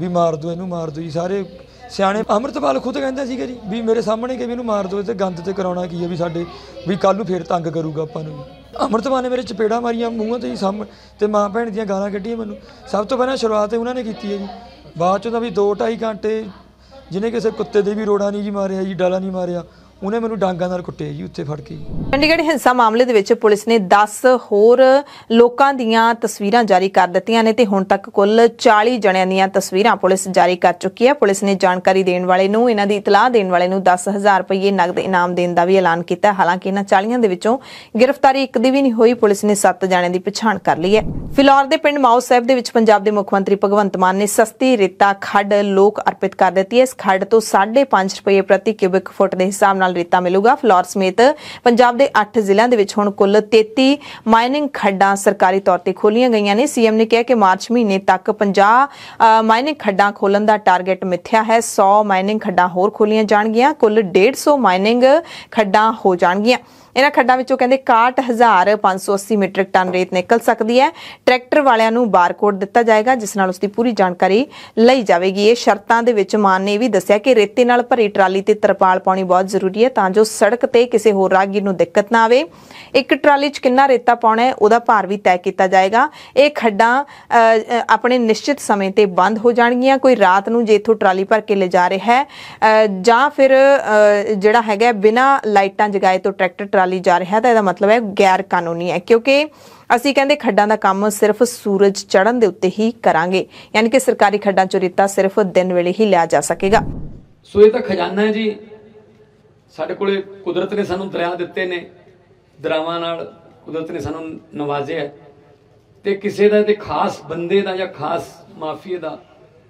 ਵੀ ਮਾਰ ਦੋ ਇਹਨੂੰ ਮਾਰ ਦੋ ਜੀ ਸਾਰੇ ਸਿਆਣੇ ਅਮਰਤਪਾਲ ਖੁਦ ਕਹਿੰਦਾ ਸੀਗਾ ਜੀ ਵੀ ਮੇਰੇ ਸਾਹਮਣੇ ਕਿ ਵੀ ਇਹਨੂੰ ਮਾਰ ਦੋ ਤੇ ਗੰਦ ਤੇ ਕਰਾਉਣਾ ਕੀ ਹੈ ਵੀ ਸਾਡੇ ਵੀ ਕੱਲ ਨੂੰ ਫੇਰ ਤੰਗ ਕਰੂਗਾ ਆਪਾਂ ਨੂੰ ਅਮਰਤਪਾਲ ਨੇ ਮੇਰੇ ਚਪੇੜਾ ਮਾਰੀਆਂ ਮੂੰਹਾਂ ਤੇ ਹੀ ਸਾਹਮਣੇ ਤੇ ਮਾਂ ਭੈਣ ਦੀਆਂ ਗਾਲਾਂ ਕੱਢੀਆਂ ਮੈਨੂੰ ਸਭ ਤੋਂ ਪਹਿਲਾਂ ਸ਼ੁਰੂਆਤ ਉਹਨਾਂ ਨੇ ਕੀਤੀ ਹੈ ਜੀ ਬਾਅਦ ਚੋਂ ਤਾਂ ਵੀ 2 2.5 ਘੰਟੇ ਜਿਨੇ ਕਿਸੇ ਕੁੱਤੇ ਦੇ ਵੀ ਰੋੜਾ ਨਹੀਂ ਜੀ ਮਾਰਿਆ ਜੀ ਡਾਲਾ ਨਹੀਂ ਮਾਰਿਆ ਉਹਨੇ ਮੈਨੂੰ ਡਾਂਗਾਂ ਨਾਲ ਕੁੱਟਿਆ ਜੀ ਉੱਥੇ ਫੜ ਕੇ
ਚੰਡੀਗੜ੍ਹ ਹਿੰਸਾ ਮਾਮਲੇ ਦੇ ਵਿੱਚ ਪੁਲਿਸ ਨੇ 10 ਹੋਰ ਲੋਕਾਂ ਦੀਆਂ ਤਸਵੀਰਾਂ ਜਾਰੀ ਕਰ ਦਿੱਤੀਆਂ ਨੇ ਤੇ ਹੁਣ ਤੱਕ ਕੁੱਲ 40 ਜਣਿਆਂ ਦੀਆਂ ਤਸਵੀਰਾਂ ਪੁਲਿਸ ਜਾਰੀ ਕਰ ਚੁੱਕੀ ਹੈ ਪੁਲਿਸ ਨੇ ਜਾਣਕਾਰੀ ਦੇਣ ਵਾਲੇ ਨੂੰ ਇਹਨਾਂ ਦੀ ਇਤਲਾਹ ਦੇਣ ਵਾਲੇ ਨੂੰ 10000 ਰੁਪਏ ਨਗਦ ਇਨਾਮ ਦੇਣ ਦਾ ਵੀ ਐਲਾਨ ਕੀਤਾ ਹਾਲਾਂਕਿ ਇਹਨਾਂ 40 ਦੇ ਵਿੱਚੋਂ ਗ੍ਰਿਫਤਾਰੀ ਇੱਕ ਦੀ ਵੀ ਨਹੀਂ ਹੋਈ ਪੁਲਿਸ ਨੇ 7 ਜਣਿਆਂ ਦੀ ਪਛਾਣ ਕਰ ਲਈ ਹੈ ਫਿਲੌਰ ਦੇ ਪਿੰਡ ਮਾਉ ਸਾਹਿਬ ਦੇ ਵਿੱਚ ਪੰਜਾਬ ਦੇ ਮੁੱਖ ਮੰਤਰੀ ਭਗਵੰਤ ਮਾਨ ਨੇ ਸਸਤੀ ਰੇਤਾ ਖੱਡ ਲੋਕ ਅਰਪਿਤ ਕਰ ਦਿੱਤੀ ਹੈ ਇਸ ਖੱਡ ਤੋਂ 5.5 ਰੁਪਏ ਪ੍ਰਤੀ ਕਿਊਬਿਕ ਫੁੱਟ ਦੇ ਹਿਸਾਬ ਨਾਲ ਨਾਲ ਰੇਤਾ ਮਿਲੂਗਾ ਫਲੋਰ ਸਮੇਤ ਪੰਜਾਬ ਦੇ 8 ਜ਼ਿਲ੍ਹਿਆਂ ਦੇ ਵਿੱਚ ਹੁਣ ਕੁੱਲ 33 ਮਾਈਨਿੰਗ ਖੱਡਾਂ ਸਰਕਾਰੀ ਤੌਰ ਤੇ ਖੋਲੀਆਂ ਗਈਆਂ ਨੇ ਸੀਐਮ ਨੇ ਕਿਹਾ ਕਿ ਮਾਰਚ ਮਹੀਨੇ ਤੱਕ 50 ਮਾਈਨਿੰਗ ਖੱਡਾਂ ਖੋਲਣ ਦਾ ਟਾਰਗੇਟ ਮਿੱਥਿਆ ਹੈ 100 ਮਾਈਨਿੰਗ ਖੱਡਾਂ ਹੋਰ ਖੋਲੀਆਂ ਜਾਣਗੀਆਂ ਕੁੱਲ 150 ਮਾਈਨਿੰਗ ਖੱਡਾਂ ਹੋ ਜਾਣਗੀਆਂ ਇਹਨਾਂ ਖੱਡਾਂ ਵਿੱਚੋਂ ਕਹਿੰਦੇ 61580 ਮੀਟ੍ਰਿਕ ਟਨ ਰੇਤ ਨਿਕਲ ਸਕਦੀ ਹੈ ਟਰੈਕਟਰ ਵਾਲਿਆਂ ਨੂੰ ਬਾਰਕੋਡ ਦਿੱਤਾ ਜਾਏਗਾ ਜਿਸ ਨਾਲ ਉਸਦੀ ਪੂਰੀ ਜਾਣਕਾਰੀ ਲਈ ਜਾਵੇਗੀ ਇਹ ਸ਼ਰਤਾਂ ਦੇ ਵਿੱਚ ਮਾਨ ਨੇ ਵੀ ਦੱਸਿਆ ਕਿ ਰੇਤੇ ਨਾਲ ਭਰੀ ਟਰਾਲੀ ਤੇ ਤਰਪਾਲ ਪਾਉਣੀ ਬਹੁਤ ਜ਼ਰੂਰੀ ਹੈ ਤਾਂ ਜੋ ਸੜਕ ਤੇ ਕਿਸੇ ਹੋਰ ਰਾਗੀ ਨੂੰ ਦਿੱਕਤ ਨਾ ਆਵੇ ਇੱਕ ਟਰਾਲੀ 'ਚ ਕਿੰਨਾ ਰੇਤਾ ਪਾਉਣਾ ਹੈ ਉਹਦਾ ਭਾਰ ਵੀ ਤੈਅ ਕੀਤਾ ਜਾਏਗਾ ਇਹ ਖੱਡਾਂ ਆਪਣੇ ਨਿਸ਼ਚਿਤ ਸਮੇਂ ਤੇ ਬੰਦ ਹੋ ਜਾਣਗੀਆਂ ਕੋਈ ਰਾਤ ਨੂੰ ਜੇ ਇਥੋਂ ਟਰਾਲੀ ਭਰ ਕੇ ਲੈ ਜਾ ਰਿਹਾ ਹੈ ਜਾਂ ਫਿਰ ਜਿਹੜਾ ਹੈਗਾ ਬਿਨਾ ਲਾਈਟਾਂ ਜਗਾਏ ਤੋਂ ਟਰੈਕਟਰ ਟਰਾਲੀ ਜਾ ਰਿਹਾ ਤਾਂ ਇਹਦਾ ਮਤਲਬ ਹੈ ਗੈਰ ਕਾਨੂੰਨੀ ਹੈ ਕਿਉਂਕਿ ਅਸੀਂ ਕਹਿੰਦੇ ਖੱਡਾਂ ਦਾ ਕੰਮ ਸਿਰਫ ਸੂਰਜ ਚੜ੍ਹਨ ਦੇ ਉੱਤੇ ਹੀ ਕਰਾਂਗੇ ਯਾਨੀ ਕਿ ਸਰਕਾਰੀ ਖੱਡਾਂ ਚੋਂ ਰੇਤਾ ਸਿਰਫ ਦਿਨ ਵੇਲੇ ਹੀ ਲਿਆ ਜਾ ਸਕੇਗਾ
ਸੋ ਇਹ ਤਾਂ ਖਜ਼ਾਨਾ ਹੈ ਜੀ ਸਾਡੇ ਕੋਲੇ ਕੁਦਰਤ ਨੇ ਸਾਨੂੰ ਦਰਿਆ ਦਿੱਤੇ ਨੇ ਦਰਾਵਾਂ ਨਾਲ ਕੁਦਰਤ ਨੇ ਸਾਨੂੰ ਨਵਾਜ਼ਿਆ ਤੇ ਕਿਸੇ ਦਾ ਤੇ ਖਾਸ ਬੰਦੇ ਦਾ ਜਾਂ ਖਾਸ ਮਾਫੀਆ ਦਾ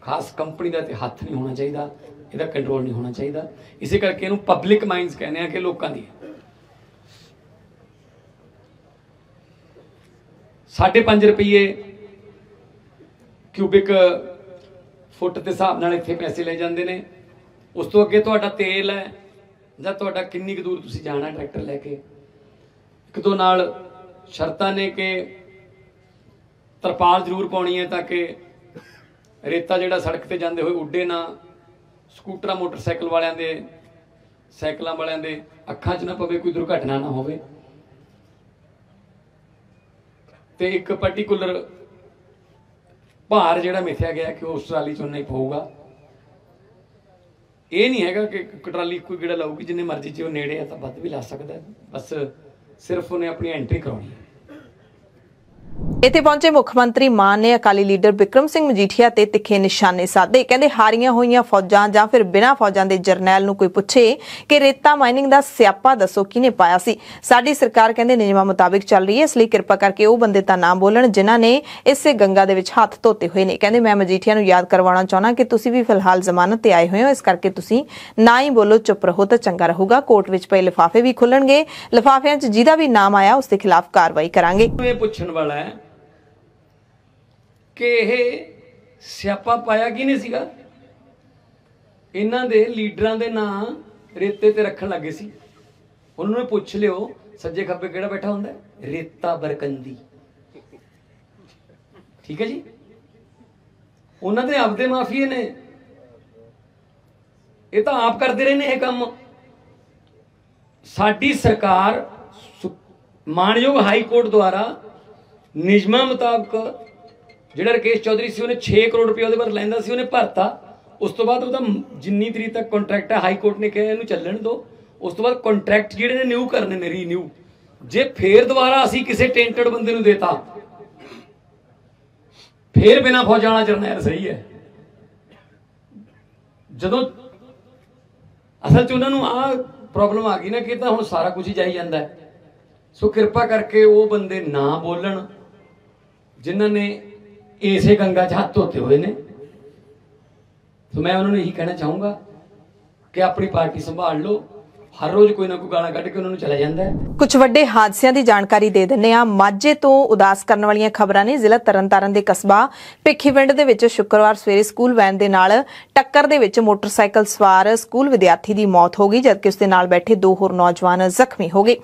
ਖਾਸ ਕੰਪਨੀ ਦਾ ਤੇ ਹੱਥ ਨਹੀਂ ਹੋਣਾ ਚਾਹੀਦਾ ਇਹਦਾ ਕੰਟਰੋਲ ਨਹੀਂ ਹੋਣਾ ਚਾਹੀਦਾ ਇਸੇ ਕਰਕੇ ਇਹਨੂੰ ਪਬਲਿਕ ਮਾਈਂਡਸ ਕਹਿੰਦੇ ਆ ਕਿ ਲੋਕਾਂ ਦੀ 5.5 ਰੁਪਏ ਕਿਊਬਿਕ ਫੁੱਟ ਦੇ ਹਿਸਾਬ ਨਾਲ ਇੱਥੇ ਪੈਸੇ ਲੈ ਜਾਂਦੇ ਨੇ ਉਸ ਤੋਂ ਅੱਗੇ ਤੁਹਾਡਾ ਤੇਲ ਹੈ ਜਾਂ ਤੁਹਾਡਾ ਕਿੰਨੀ ਕੁ ਦੂਰ ਤੁਸੀਂ ਜਾਣਾ ਟਰੈਕਟਰ ਲੈ ਕੇ ਇੱਕ ਦੋ ਨਾਲ ਸ਼ਰਤਾਂ ਨੇ ਕਿ ਤਰਪਾਲ ਜ਼ਰੂਰ ਪਾਉਣੀ ਹੈ ਤਾਂ ਕਿ ਰੇਤਾ ਜਿਹੜਾ ਸੜਕ ਤੇ ਜਾਂਦੇ ਹੋਏ ਉੱਡੇ ਨਾ ਸਕੂਟਰਾਂ ਮੋਟਰਸਾਈਕਲ ਵਾਲਿਆਂ ਦੇ ਸਾਈਕਲਾਂ ਵਾਲਿਆਂ ਦੇ ਅੱਖਾਂ 'ਚ ਨਾ ਪਵੇ ਕੋਈ ਦੁਰਘਟਨਾ ਨਾ ਹੋਵੇ ਤੇ ਇੱਕ ਪਾਰਟਿਕੂਲਰ ਭਾਰ ਜਿਹੜਾ ਮਿਥਿਆ ਗਿਆ ਕਿ ਉਸ ਟਰਾਲੀ ਚੋਂ ਨਹੀਂ ਪਊਗਾ ਇਹ ਨਹੀਂ ਹੈਗਾ ਕਿ ਟਰਾਲੀ ਕੋਈ ਗੇੜਾ ਲਾਊਗੀ ਜਿੰਨੇ ਮਰਜ਼ੀ ਜੇ ਉਹ ਨੇੜੇ ਆ ਤਾਂ ਵੱਧ ਵੀ ਲਾ ਸਕਦਾ ਬਸ ਸਿਰਫ ਉਹਨੇ ਆਪਣੀ ਐਂਟਰੀ ਕਰਾਉਣੀ ਹੈ
ਇਥੇ ਪਹੁੰਚੇ ਮੁੱਖ ਮੰਤਰੀ ਮਾਨ ਨੇ ਅਕਾਲੀ ਲੀਡਰ ਵਿਕਰਮ ਸਿੰਘ ਮਜੀਠੀਆ ਤੇ ਤਿੱਖੇ ਨਿਸ਼ਾਨੇ ਸਾਧੇ ਕਹਿੰਦੇ ਹਾਰੀਆਂ ਹੋਈਆਂ ਫੌਜਾਂ ਜਾਂ ਫਿਰ ਬਿਨਾਂ ਫੌਜਾਂ ਦੇ ਜਰਨੈਲ ਨੂੰ ਕੋਈ ਪੁੱਛੇ ਕਿ ਰੇਤਾ ਮਾਈਨਿੰਗ ਦਾ ਸਿਆਪਾ ਦੱਸੋ ਕਿਨੇ ਪਾਇਆ ਸੀ ਸਾਡੀ ਸਰਕਾਰ ਕਹਿੰਦੇ ਨਿਯਮਾਂ ਮੁਤਾਬਿਕ ਚੱਲ ਰਹੀ ਹੈ ਇਸ ਲਈ ਕਿਰਪਾ ਕਰਕੇ ਉਹ ਬੰਦੇ ਤਾਂ ਨਾ ਬੋਲਣ ਜਿਨ੍ਹਾਂ ਨੇ ਇਸੇ ਗੰਗਾ ਦੇ ਵਿੱਚ ਹੱਥ ਧੋਤੇ ਹੋਏ ਨੇ ਕਹਿੰਦੇ ਮੈਂ ਮਜੀਠੀਆ ਨੂੰ ਯਾਦ ਕਰਵਾਉਣਾ ਚਾਹਣਾ ਕਿ ਤੁਸੀਂ ਵੀ ਫਿਲਹਾਲ ਜ਼ਮਾਨਤ ਤੇ ਆਏ ਹੋਏ ਹੋ ਇਸ ਕਰਕੇ ਤੁਸੀਂ ਨਾ ਹੀ ਬੋਲੋ ਚੁੱਪ ਰਹੋ ਤਾਂ ਚੰਗਾ ਰਹੂਗਾ ਕੋਰਟ ਵਿੱਚ ਪਏ ਲਿਫਾਫੇ ਵੀ ਖੁੱਲਣਗੇ ਲਿਫਾਫਿਆਂ 'ਚ ਜਿਹਦਾ ਵੀ ਨਾਮ ਆਇਆ ਉਸ ਦੇ ਖਿਲਾਫ ਕਾਰਵਾਈ ਕਰਾਂਗੇ ਇਹ
ਪੁੱਛਣ ਵਾਲਾ ਹੈ ਕਿ ਇਹ ਸਿਆਪਾ ਪਾਇਆ ਕਿਨੇ ਸੀਗਾ ਇਹਨਾਂ ਦੇ ਲੀਡਰਾਂ ਦੇ ਨਾਂ ਰੇਤੇ ਤੇ ਰੱਖਣ ਲੱਗੇ ਸੀ ਉਹਨਾਂ ਨੂੰ ਪੁੱਛ ਲਿਓ ਸੱਜੇ ਖੱਬੇ ਕਿਹੜਾ ਬੈਠਾ ਹੁੰਦਾ ਰੇਤਾ ਬਰਕੰਦੀ ਠੀਕ ਹੈ ਜੀ ਉਹਨਾਂ ਦੇ ਆਪਦੇ ਮਾਫੀਏ ਨੇ ਇਹ ਤਾਂ ਆਪ ਕਰਦੇ ਰਹੇ ਨੇ ਇਹ ਕੰਮ ਸਾਡੀ ਸਰਕਾਰ ਮਾਨਯੋਗ ਹਾਈ ਕੋਰਟ ਦੁਆਰਾ ਨਿਯਮਾਂ ਮੁਤਾਬਕ ਜਿਹੜਾ ਰਕੇਸ਼ ਚੌਧਰੀ ਸੀ ਉਹਨੇ 6 ਕਰੋੜ ਰੁਪਏ ਉਹਦੇ ਪਰ ਲੈਂਦਾ ਸੀ ਉਹਨੇ ਭਰਤਾ ਉਸ ਤੋਂ ਬਾਅਦ ਉਹਦਾ ਜਿੰਨੀ ਤਰੀਕ ਤੱਕ ਕੰਟਰੈਕਟ ਹੈ ਹਾਈ ਕੋਰਟ ਨੇ ਕਿਹਾ ਇਹਨੂੰ ਚੱਲਣ ਦਿਓ ਉਸ ਤੋਂ ਬਾਅਦ ਕੰਟਰੈਕਟ ਜਿਹੜੇ ਨੇ ਨਿਊ ਕਰਨੇ ਨੇ ਰੀਨਿਊ ਜੇ ਫੇਰ ਦੁਬਾਰਾ ਅਸੀਂ ਕਿਸੇ ਟੈਂਟਡ ਬੰਦੇ ਨੂੰ ਦੇਤਾ ਫੇਰ ਬਿਨਾ ਫੌਜਾਣਾ ਜਰਨੈਲ ਸਹੀ ਹੈ ਜਦੋਂ ਅਸਲ 'ਚ ਉਹਨਾਂ ਨੂੰ ਆ ਪ੍ਰੋਬਲਮ ਆ ਗਈ ਨਾ ਕਿ ਤਾਂ ਹੁਣ ਸਾਰਾ ਕੁਝ ਹੀ ਜਾਈ ਜਾਂਦਾ ਸੋ ਕਿਰਪਾ ਕਰਕੇ ਉਹ ਬੰਦੇ ਨਾ ਬੋਲਣ ਜਿਨ੍ਹਾਂ ਨੇ ਇਸੇ ਗੰਗਾ 'ਚ ਹੱਥ ਧੋਤੇ ਹੋਏ ਨੇ ਸੋ ਮੈਂ ਉਹਨਾਂ ਨੂੰ ਇਹੀ ਕਹਿਣਾ ਚਾਹੂੰਗਾ ਕਿ ਆਪਣੀ ਪਾਰਟੀ ਸੰਭਾਲ ਲਓ ਹਰ ਰੋਜ਼ ਕੋਈ ਨਾ ਕੋਈ ਗਾਣਾ ਕੱਢ ਕੇ ਉਹਨਾਂ ਨੂੰ ਚਲਾ ਜਾਂਦਾ ਹੈ
ਕੁਝ ਵੱਡੇ ਹਾਦਸਿਆਂ ਦੀ ਜਾਣਕਾਰੀ ਦੇ ਦਿੰਨੇ ਆ ਮਾਝੇ ਤੋਂ ਉਦਾਸ ਕਰਨ ਵਾਲੀਆਂ ਖਬਰਾਂ ਨੇ ਜ਼ਿਲ੍ਹਾ ਤਰਨਤਾਰਨ ਦੇ ਕਸਬਾ ਪਿੱਖੀਵਿੰਡ ਦੇ ਵਿੱਚ ਸ਼ੁੱਕਰਵਾਰ ਸਵੇਰੇ ਸਕੂਲ ਵੈਨ ਦੇ ਨਾਲ ਟੱਕਰ ਦੇ ਵਿੱਚ ਮੋਟਰਸਾਈਕਲ ਸਵਾਰ ਸਕੂਲ ਵਿਦਿਆਰਥੀ ਦੀ ਮੌਤ ਹੋ ਗਈ ਜਦਕਿ ਉਸ ਦੇ ਨਾਲ ਬੈਠੇ ਦੋ ਹੋਰ ਨੌਜਵਾਨ ਜ਼ਖਮੀ ਹੋ ਗਏ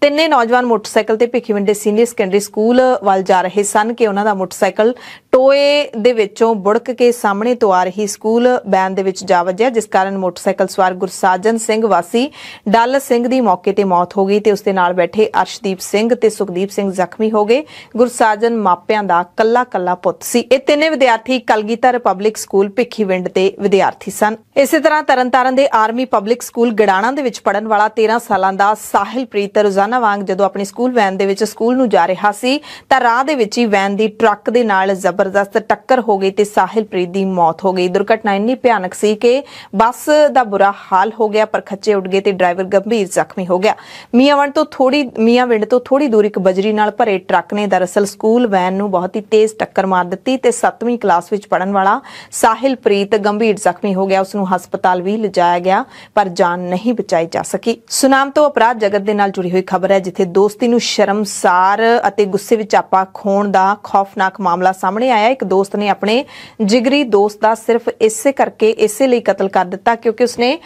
ਤਿੰਨੇ ਨੌਜਵਾਨ ਮੋਟਰਸਾਈਕਲ ਤੇ ਪਿੱਖੀਵਿੰਡ ਦੇ ਸੀਨੀਅਰ ਸੈਕੰਡਰੀ ਸਕੂਲ ਵੱਲ ਜਾ ਰਹੇ ਸਨ ਕਿ ਉਹਨਾਂ ਦਾ ਮੋਟਰਸਾਈਕਲ ਟੋਏ ਦੇ ਵਿੱਚੋਂ ਬੁੜਕ ਕੇ ਸਾਹਮਣੇ ਤੋਂ ਆ ਰਹੀ ਸਕੂਲ ਵੈਨ ਦੇ ਵਿੱਚ ਜਾ ਵੱਜਿਆ ਜਿਸ ਕਾਰਨ ਮੋਟਰਸਾਈਕਲ ਸਵਾਰ ਗੁਰਸਾਜਨ ਸਿੰਘ ਵਾਸੀ ਡੱਲ ਸਿੰਘ ਦੀ ਮੌਕੇ ਤੇ ਮੌਤ ਹੋ ਗਈ ਤੇ ਉਸ ਦੇ ਨਾਲ ਬੈਠੇ ਅਰਸ਼ਦੀਪ ਸਿੰਘ ਤੇ ਸੁਖਦੀਪ ਸਿੰਘ ਜ਼ਖਮੀ ਹੋ ਗਏ ਗੁਰਸਾਜਨ ਮਾਪਿਆਂ ਦਾ ਕੱਲਾ ਕੱਲਾ ਪੁੱਤ ਸੀ ਇਹ ਤਿੰਨੇ ਵਿਦਿਆਰਥੀ ਕਲਗੀਧਰ ਪਬਲਿਕ ਸਕੂਲ ਭਿੱਖੀਵਿੰਡ ਦੇ ਵਿਦਿਆਰਥੀ ਸਨ ਇਸੇ ਤਰ੍ਹਾਂ ਤਰਨਤਾਰਨ ਦੇ ਆਰਮੀ ਪਬਲਿਕ ਸਕੂਲ ਗੜਾਣਾ ਦੇ ਵਿੱਚ ਪੜਨ ਵਾਲਾ 13 ਸਾਲਾਂ ਦਾ ਸਾਹਿਲ ਪ੍ਰੀਤ ਰੋਜ਼ਾਨਾ ਵਾਂਗ ਜਦੋਂ ਆਪਣੀ ਸਕੂਲ ਵੈਨ ਦੇ ਵਿੱਚ ਸਕੂਲ ਨੂੰ ਜਾ ਰਿਹਾ ਸੀ ਤਾਂ ਰਾਹ ਦੇ ਵਿੱਚ ਹੀ ਵੈਨ ਦੀ ਟਰੱਕ ਦੇ ਨਾਲ ਜ਼ਬਰਦਸਤ ਟੱਕਰ ਹੋ ਗਈ ਤੇ ਸਾਹਿਲ ਪ੍ਰੀਤ ਦੀ ਮੌਤ ਹੋ ਗਈ ਦੁਰਘਟਨਾ ਇੰਨੀ ਭਿਆਨਕ ਸੀ ਕਿ ਬੱਸ ਦਾ ਬੁਰਾ ਹਾਲ ਹੋ ਗਿਆ ਪਰ ਖੱਚੇ ਉੱਡ ਗਏ ਤੇ ਡਰਾਈਵਰ ਗੰਭੀਰ ਜ਼ਖਮੀ ਹੋ ਗਿਆ ਮੀਆਂਵੰਡ ਤੋਂ ਥੋੜੀ ਮੀਆਂਵਿੰਡ ਤੋਂ ਥੋੜੀ ਦੂਰ ਇੱਕ ਬਜਰੀ ਨਾਲ ਭਰੇ ਟਰੱਕ ਨੇ ਦਰਅਸਲ ਸਕੂਲ ਵੈਨ ਨੂੰ ਬਹੁਤ ਹੀ ਤੇਜ਼ ਟੱਕਰ ਮਾਰ ਦਿੱਤੀ ਤੇ 7ਵੀਂ ਕਲਾਸ ਵਿੱਚ ਪੜਨ ਵਾਲਾ ਸਾਹਿਲ ਪ੍ਰੀਤ ਗੰਭੀਰ ਜ਼ਖਮੀ ਹੋ ਗਿਆ ਉਸ ਨੂੰ ਹਸਪਤਾਲ ਵੀ ਲਿਜਾਇਆ ਗਿਆ ਪਰ ਜਾਨ ਨਹੀਂ ਬਚਾਈ ਜਾ ਸਕੀ ਸੁਨਾਮ ਤੋਂ ਅਪਰਾਧ ਜਗਤ ਦੇ ਨਾਲ ਜੁੜੀ ਹੋਈ ਖਬਰ ਹੈ ਜਿੱਥੇ ਦੋਸਤੀ ਨੂੰ ਸ਼ਰਮਸਾਰ ਅਤੇ ਗੁੱਸੇ ਵਿੱਚ ਆਪਾ ਖੋਣ ਦਾ ਖੌਫਨਾਕ ਮਾਮਲਾ ਸਾਹਮਣੇ ਆਇਆ ਇੱਕ ਦੋਸਤ ਨੇ ਆਪਣੇ ਜਿਗਰੀ ਦੋਸਤ ਦਾ ਸਿਰਫ ਇਸੇ ਕਰਕੇ ਇਸੇ ਲਈ ਕਤਲ ਕਰ ਦਿੱਤਾ ਕਿਉਂਕਿ ਉਸਨੇ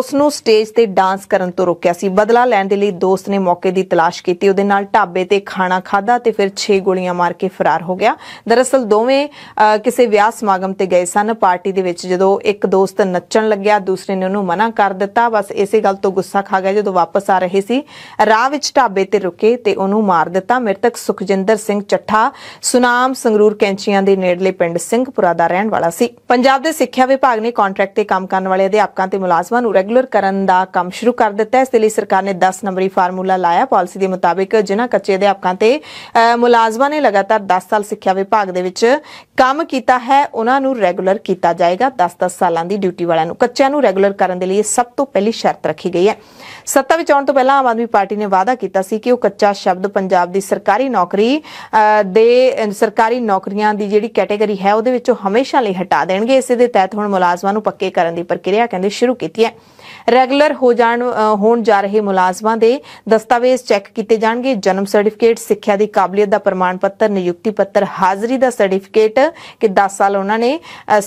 ਉਸ ਨੂੰ ਸਟੇਜ ਤੇ ਡਾਂਸ ਕਰਨ ਤੋਂ ਰੋਕਿਆ ਸੀ ਬਦਲਾ ਲੈਣ ਦੇ ਲਈ ਦੋਸਤ ਨੇ ਮੌਕੇ ਦੀ ਤਲਾਸ਼ ਕੀਤੀ ਉਹਦੇ ਨਾਲ ਢਾਬੇ ਤੇ ਖਾਣਾ ਖਾਦਾ ਤੇ ਫਿਰ 6 ਗੋਲੀਆਂ ਮਾਰ ਕੇ ਫਰਾਰ ਹੋ ਗਿਆ ਦਰਅਸਲ ਦੋਵੇਂ ਕਿਸੇ ਵਿਆਹ ਸਮਾਗਮ ਤੇ ਗਏ ਸਨ ਪਾਰਟੀ ਦੇ ਵਿੱਚ ਜਦੋਂ ਇੱਕ ਦੋਸਤ ਨੱਚਣ ਲੱਗਿਆ ਦੂਸਰੇ ਨੇ ਉਹਨੂੰ ਮਨਾ ਕਰ ਦਿੱਤਾ ਬਸ ਇਸੇ ਗੱਲ ਤੋਂ ਗੁੱਸਾ ਖਾ ਗਿਆ ਜਦੋਂ ਵਾਪਸ ਆ ਰਹੇ ਸੀ ਰਾਹ ਵਿੱਚ ਢਾਬੇ ਤੇ ਰੁਕੇ ਤੇ ਉਹਨੂੰ ਮਾਰ ਦਿੱਤਾ ਮ੍ਰਿਤਕ ਸੁਖਜਿੰਦਰ ਸਿੰਘ ਚੱਠਾ ਸੁਨਾਮ ਸੰਗਰੂਰ ਕੈਂਚੀਆਂ ਦੇ ਨੇੜਲੇ ਪਿੰਡ ਸਿੰਘਪੁਰਾ ਦਾ ਰਹਿਣ ਵਾਲਾ ਸੀ ਪੰਜਾਬ ਦੇ ਸਿੱਖਿਆ ਵਿਭਾਗ ਨੇ ਕੰਟਰੈਕਟ ਤੇ ਕੰਮ ਕਰਨ ਵਾਲੇ ਅਧਿਆਪਕਾਂ ਤੇ ਮੁਲਾਜ਼ਮਾਂ ਨੂੰ ਰੈਗੂਲਰ ਕਰਨ ਦਾ ਕੰਮ ਸ਼ੁਰੂ ਕਰ ਦਿੱਤਾ ਹੈ ਇਸ ਲਈ ਸਰਕਾਰ ਨੇ 10 ਨੰਬਰੀ ਫਾਰਮੂਲਾ ਲਾਇਆ ਪਾਲਿਸੀ ਦੇ ਮੁਤਾਬਿਕ ਜਿਨ੍ਹਾਂ ਕੱਚੇ ਅਧਿਆਪਕਾਂ ਤੇ ਮੁਲਾਜ਼ਮਾਂ ਨੇ ਲਗਾਤਾਰ 10 ਸਾਲ ਸਿੱਖਿਆ ਵਿਭਾਗ ਦੇ ਵਿੱਚ ਕੰਮ ਕੀਤਾ ਹੈ ਉਹਨਾਂ ਨੂੰ ਰੈਗੂਲਰ ਕੀਤਾ ਜਾਏਗਾ 10-10 ਸਾਲਾਂ ਦੀ ਡਿਊਟੀ ਵਾਲਿਆਂ ਨੂੰ ਕੱਚਿਆਂ ਨੂੰ ਰੈਗੂਲਰ ਕਰਨ ਦੇ ਲਈ ਸਭ ਤੋਂ ਪਹਿਲੀ ਸ਼ਰਤ ਰੱਖੀ ਗਈ ਹੈ ਸੱਤਾ ਵਿੱਚ ਆਉਣ ਤੋਂ ਪਹਿਲਾਂ ਆਮ ਆਦਮੀ ਪਾਰਟੀ ਨੇ ਵਾਅਦਾ ਕੀਤਾ ਸੀ ਕਿ ਉਹ ਕੱਚਾ ਸ਼ਬਦ ਪੰਜਾਬ ਦੀ ਸਰਕਾਰੀ ਨੌਕਰੀ ਦੇ ਸਰਕਾਰੀ ਨੌਕਰੀਆਂ ਦੀ ਜਿਹੜੀ ਕੈਟਾਗਰੀ ਹੈ ਉਹਦੇ ਵਿੱਚੋਂ ਹਮੇਸ਼ਾ ਲਈ ਹਟਾ ਦੇਣਗੇ ਇਸੇ ਦੇ ਤਹਿਤ ਹੁਣ ਮੁਲਾਜ਼ਮਾਂ ਨੂੰ ਪੱਕੇ ਕਰਨ ਦੀ ਪ੍ਰਕਿਰਿਆ ਕਹਿੰਦੇ ਸ਼ੁਰੂ ਕੀਤੀ ਹੈ ਰੈਗੂਲਰ ਹੋ ਜਾਣ ਹੋਣ ਜਾ ਰਹੇ ਮੁਲਾਜ਼ਮਾਂ ਦੇ ਦਸਤਾਵੇਜ਼ ਚੈੱਕ ਕੀਤੇ ਜਾਣਗੇ ਜਨਮ ਸਰਟੀਫਿਕੇਟ ਸਿੱਖਿਆ ਦੀ ਕਾਬਲੀਅਤ ਦਾ ਪ੍ਰਮਾਣ ਪੱਤਰ ਨਿਯੁਕਤੀ ਪੱਤਰ ਹਾਜ਼ਰੀ ਦਾ ਸਰਟੀਫਿਕੇਟ ਕਿ 10 ਸਾਲ ਉਹਨਾਂ ਨੇ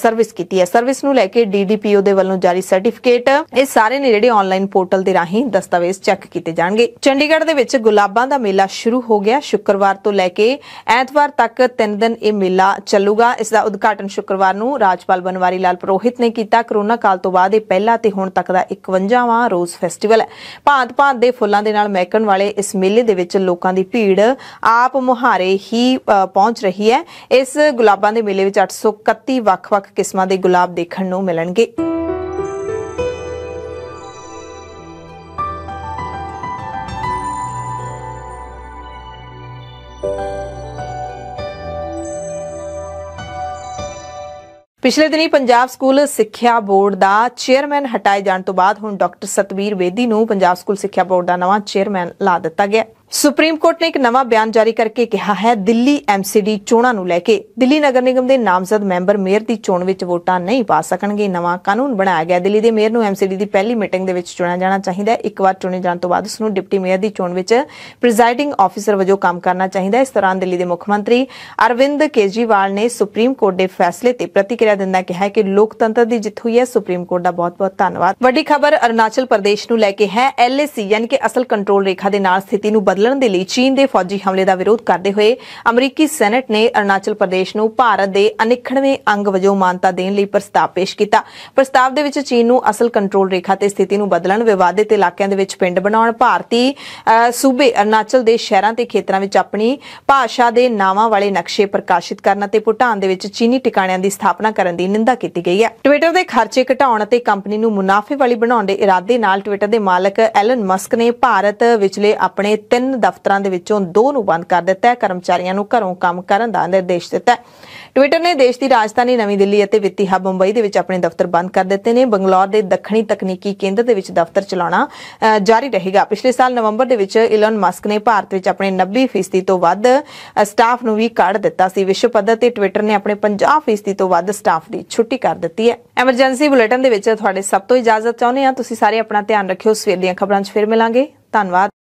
ਸਰਵਿਸ ਕੀਤੀ ਹੈ ਸਰਵਿਸ ਨੂੰ ਲੈ ਕੇ ਡੀਡੀਪੀਓ ਦੇ ਵੱਲੋਂ ਜਾਰੀ ਸਰਟੀਫਿਕੇਟ ਇਹ ਸਾਰੇ ਨੇ ਜਿਹੜੇ ਆਨਲਾਈਨ ਪੋਰਟਲ ਦੇ ਰਾਹੀਂ ਦਸਤਾਵੇਜ਼ ਚੈੱਕ ਕੀਤੇ ਜਾਣਗੇ ਚੰਡੀਗੜ੍ਹ ਦੇ ਵਿੱਚ ਗੁਲਾਬਾਂ ਦਾ ਮੇਲਾ ਸ਼ੁਰੂ ਹੋ ਗਿਆ ਸ਼ੁੱਕਰਵਾਰ ਤੋਂ ਲੈ ਕੇ ਐਤਵਾਰ ਤੱਕ 3 ਦਿਨ ਇਹ ਮੇਲਾ ਚੱਲੂਗਾ ਇਸ ਦਾ ਉਦਘਾਟਨ ਸ਼ੁੱਕਰਵਾਰ ਨੂੰ ਰਾਜਪਾਲ ਬਨਵਾਰੀ ਲਾਲ ਪ੍ਰੋਹਿਤ ਨੇ ਕੀਤਾ ਕਰੋਨਾ ਕਾਲ ਤੋਂ ਬਾਅਦ ਇਹ ਪਹਿਲਾ ਤੇ ਹੁਣ ਤੱਕ ਦਾ 51ਵਾਂ ਰੋਜ਼ ਫੈਸਟੀਵਲ ਹੈ ਭਾਂਤ-ਭਾਂਤ ਦੇ ਫੁੱਲਾਂ ਦੇ ਨਾਲ ਮਹਿਕਣ ਵਾਲੇ ਇਸ ਮੇਲੇ ਦੇ ਵਿੱਚ ਲੋਕਾਂ ਦੀ ਭੀੜ ਆਪ ਮੁਹਾਰੇ ਹੀ ਪਹੁੰਚ ਰਹੀ ਹੈ ਇਸ ਗੁਲਾਬਾਂ ਦੇ ਮੇਲੇ ਵਿੱਚ 831 ਵੱਖ-ਵੱਖ ਕਿਸਮਾਂ ਦੇ ਗੁਲਾਬ ਦੇਖਣ ਨੂੰ ਮਿਲਣਗੇ ਪਿਛਲੇ ਦਿਨੀ ਪੰਜਾਬ ਸਕੂਲ ਸਿੱਖਿਆ ਬੋਰਡ ਦਾ ਚੇਅਰਮੈਨ ਹਟਾਏ ਜਾਣ ਤੋਂ ਬਾਅਦ ਹੁਣ ਡਾਕਟਰ ਸਤਵੀਰ ਵੇਦੀ ਨੂੰ ਪੰਜਾਬ ਸਕੂਲ ਸਿੱਖਿਆ ਬੋਰਡ ਦਾ ਨਵਾਂ ਚੇਅਰਮੈਨ ਲਾ ਦਿੱਤਾ ਗਿਆ ਹੈ ਸੁਪਰੀਮ ਕੋਰਟ ਨੇ ਇੱਕ ਨਵਾਂ ਬਿਆਨ ਜਾਰੀ ਕਰਕੇ ਕਿਹਾ ਹੈ ਦਿੱਲੀ ਐਮਸੀਡੀ ਚੋਣਾਂ ਨੂੰ ਲੈ ਕੇ ਦਿੱਲੀ ਨਗਰ ਨਿਗਮ ਦੇ ਨਾਮਜ਼ਦ ਮੈਂਬਰ ਮੇਅਰ ਦੀ ਚੋਣ ਵਿੱਚ ਵੋਟਾਂ ਨਹੀਂ ਪਾ ਸਕਣਗੇ ਨਵਾਂ ਕਾਨੂੰਨ ਬਣਾਇਆ ਗਿਆ ਦਿੱਲੀ ਦੇ ਮੇਅਰ ਨੂੰ ਐਮਸੀਡੀ ਦੀ ਪਹਿਲੀ ਮੀਟਿੰਗ ਦੇ ਵਿੱਚ ਚੁਣਿਆ ਜਾਣਾ ਚਾਹੀਦਾ ਹੈ ਇੱਕ ਵਾਰ ਚੁਣੇ ਜਾਣ ਤੋਂ ਬਾਅਦ ਉਸ ਨੂੰ ਡਿਪਟੀ ਮੇਅਰ ਦੀ ਚੋਣ ਵਿੱਚ ਪ੍ਰੈਜ਼ਾਈਡਿੰਗ ਆਫੀਸਰ ਵਜੋਂ ਕੰਮ ਕਰਨਾ ਚਾਹੀਦਾ ਹੈ ਇਸ ਤਰ੍ਹਾਂ ਦਿੱਲੀ ਦੇ ਮੁੱਖ ਮੰਤਰੀ ਅਰਵਿੰਦ ਕੇਜਰੀਵਾਲ ਨੇ ਸੁਪਰੀਮ ਕੋਰਟ ਦੇ ਫੈਸਲੇ ਤੇ ਪ੍ਰਤੀਕਿਰਿਆ ਦਿੰਦਾ ਕਿਹਾ ਕਿ ਲੋਕਤੰਤਰ ਦੀ ਜਿੱਤ ਹੋਈ ਹੈ ਸੁਪਰੀਮ ਕੋਰਟ ਦਾ ਬਹੁਤ-ਬਹੁਤ ਧੰਨਵਾਦ ਵੱਡੀ ਖਬਰ ਅਰੁਣਾਚਲ ਪ੍ਰਦੇਸ਼ ਨੂੰ ਲੈ ਕੇ ਹੈ ਐਲਏਸੀ ਯਾਨੀ ਕਿ ਅਸਲ ਕੰਟਰੋਲ ਰੇਖਾ ਦੇ ਨਾਲ ਸਥਿਤੀ ਨੂੰ ਬਦਲਣ ਦੇ ਲਈ ਚੀਨ ਦੇ ਫੌਜੀ ਹਮਲੇ ਦਾ ਵਿਰੋਧ ਕਰਦੇ ਹੋਏ ਅਮਰੀਕੀ ਸੈਨੇਟ ਨੇ ਅਰਨਾਚਲ ਪ੍ਰਦੇਸ਼ ਨੂੰ ਭਾਰਤ ਦੇ 91ਵੇਂ ਅੰਗ ਵਜੋਂ ਮਾਨਤਾ ਦੇਣ ਲਈ ਪ੍ਰਸਤਾਵ ਪੇਸ਼ ਕੀਤਾ ਪ੍ਰਸਤਾਵ ਦੇ ਵਿੱਚ ਚੀਨ ਨੂੰ ਅਸਲ ਕੰਟਰੋਲ ਰੇਖਾ ਤੇ ਸਥਿਤੀ ਨੂੰ ਬਦਲਣ ਵਿਵਾਦਿਤ ਇਲਾਕਿਆਂ ਦੇ ਵਿੱਚ ਪਿੰਡ ਬਣਾਉਣ ਭਾਰਤੀ ਸੂਬੇ ਅਰਨਾਚਲ ਦੇ ਸ਼ਹਿਰਾਂ ਤੇ ਖੇਤਰਾਂ ਵਿੱਚ ਆਪਣੀ ਭਾਸ਼ਾ ਦੇ ਨਾਵਾਂ ਵਾਲੇ ਨਕਸ਼ੇ ਪ੍ਰਕਾਸ਼ਿਤ ਕਰਨ ਅਤੇ ਭੂਟਾਨ ਦੇ ਵਿੱਚ ਚੀਨੀ ਟਿਕਾਣਿਆਂ ਦੀ ਸਥਾਪਨਾ ਕਰਨ ਦੀ ਨਿੰਦਾ ਕੀਤੀ ਗਈ ਹੈ ਟਵਿੱਟਰ ਦੇ ਖਰਚੇ ਘਟਾਉਣ ਅਤੇ ਕੰਪਨੀ ਨੂੰ ਮੁਨਾਫੇ ਵਾਲੀ ਬਣਾਉਣ ਦੇ ਇਰਾਦੇ ਨਾਲ ਟਵਿੱਟਰ ਦੇ ਮਾਲਕ ਐਲਨ ਮਸਕ ਨੇ ਭਾਰਤ ਵਿਚਲੇ ਆਪਣੇ ਤਿੰਨ ਦਫ਼ਤਰਾਂ ਦੇ ਵਿੱਚੋਂ ਦੋ ਨੂੰ ਬੰਦ ਕਰ ਦਿੱਤਾ ਹੈ ਕਰਮਚਾਰੀਆਂ ਨੂੰ ਘਰੋਂ ਕੰਮ ਕਰਨ ਦਾ ਨਿਰਦੇਸ਼ ਦਿੱਤਾ ਹੈ ਟਵਿੱਟਰ ਨੇ ਦੇਸ਼ ਦੀ ਰਾਜਧਾਨੀ ਨਵੀਂ ਦਿੱਲੀ ਅਤੇ ਵਿੱਤੀ ਹੱਬ ਮੁੰਬਈ ਦੇ ਵਿੱਚ ਆਪਣੇ ਦਫ਼ਤਰ ਬੰਦ ਕਰ ਦਿੱਤੇ ਨੇ ਬੰਗਲੌਰ ਦੇ ਦੱਖਣੀ ਤਕਨੀਕੀ ਕੇਂਦਰ ਦੇ ਵਿੱਚ ਦਫ਼ਤਰ ਚਲਾਉਣਾ ਜਾਰੀ ਰਹੇਗਾ ਪਿਛਲੇ ਸਾਲ ਨਵੰਬਰ ਦੇ ਵਿੱਚ ਇਲਨ ਮਸਕ ਨੇ ਭਾਰਤ ਵਿੱਚ ਆਪਣੇ 90% ਤੋਂ ਵੱਧ ਸਟਾਫ ਨੂੰ ਵੀ ਕੱਢ ਦਿੱਤਾ ਸੀ ਵਿਸ਼ਵ ਪੱਧਰ ਤੇ ਟਵਿੱਟਰ ਨੇ ਆਪਣੇ 50% ਤੋਂ ਵੱਧ ਸਟਾਫ ਦੀ ਛੁੱਟੀ ਕਰ ਦਿੱਤੀ ਹੈ ਐਮਰਜੈਂਸੀ ਬੁਲੇਟਿਨ ਦੇ ਵਿੱਚ ਤੁਹਾਡੇ ਸਭ ਤੋਂ ਇਜਾਜ਼ਤ ਚਾਹੁੰਦੇ ਹਾਂ ਤੁਸੀਂ ਸਾਰੇ ਆਪਣਾ ਧਿਆਨ ਰੱਖਿਓ ਸਵੇਰ ਦੀਆਂ ਖਬਰਾਂ 'ਚ ਫਿਰ ਮਿਲਾਂਗੇ ਧੰਨਵਾਦ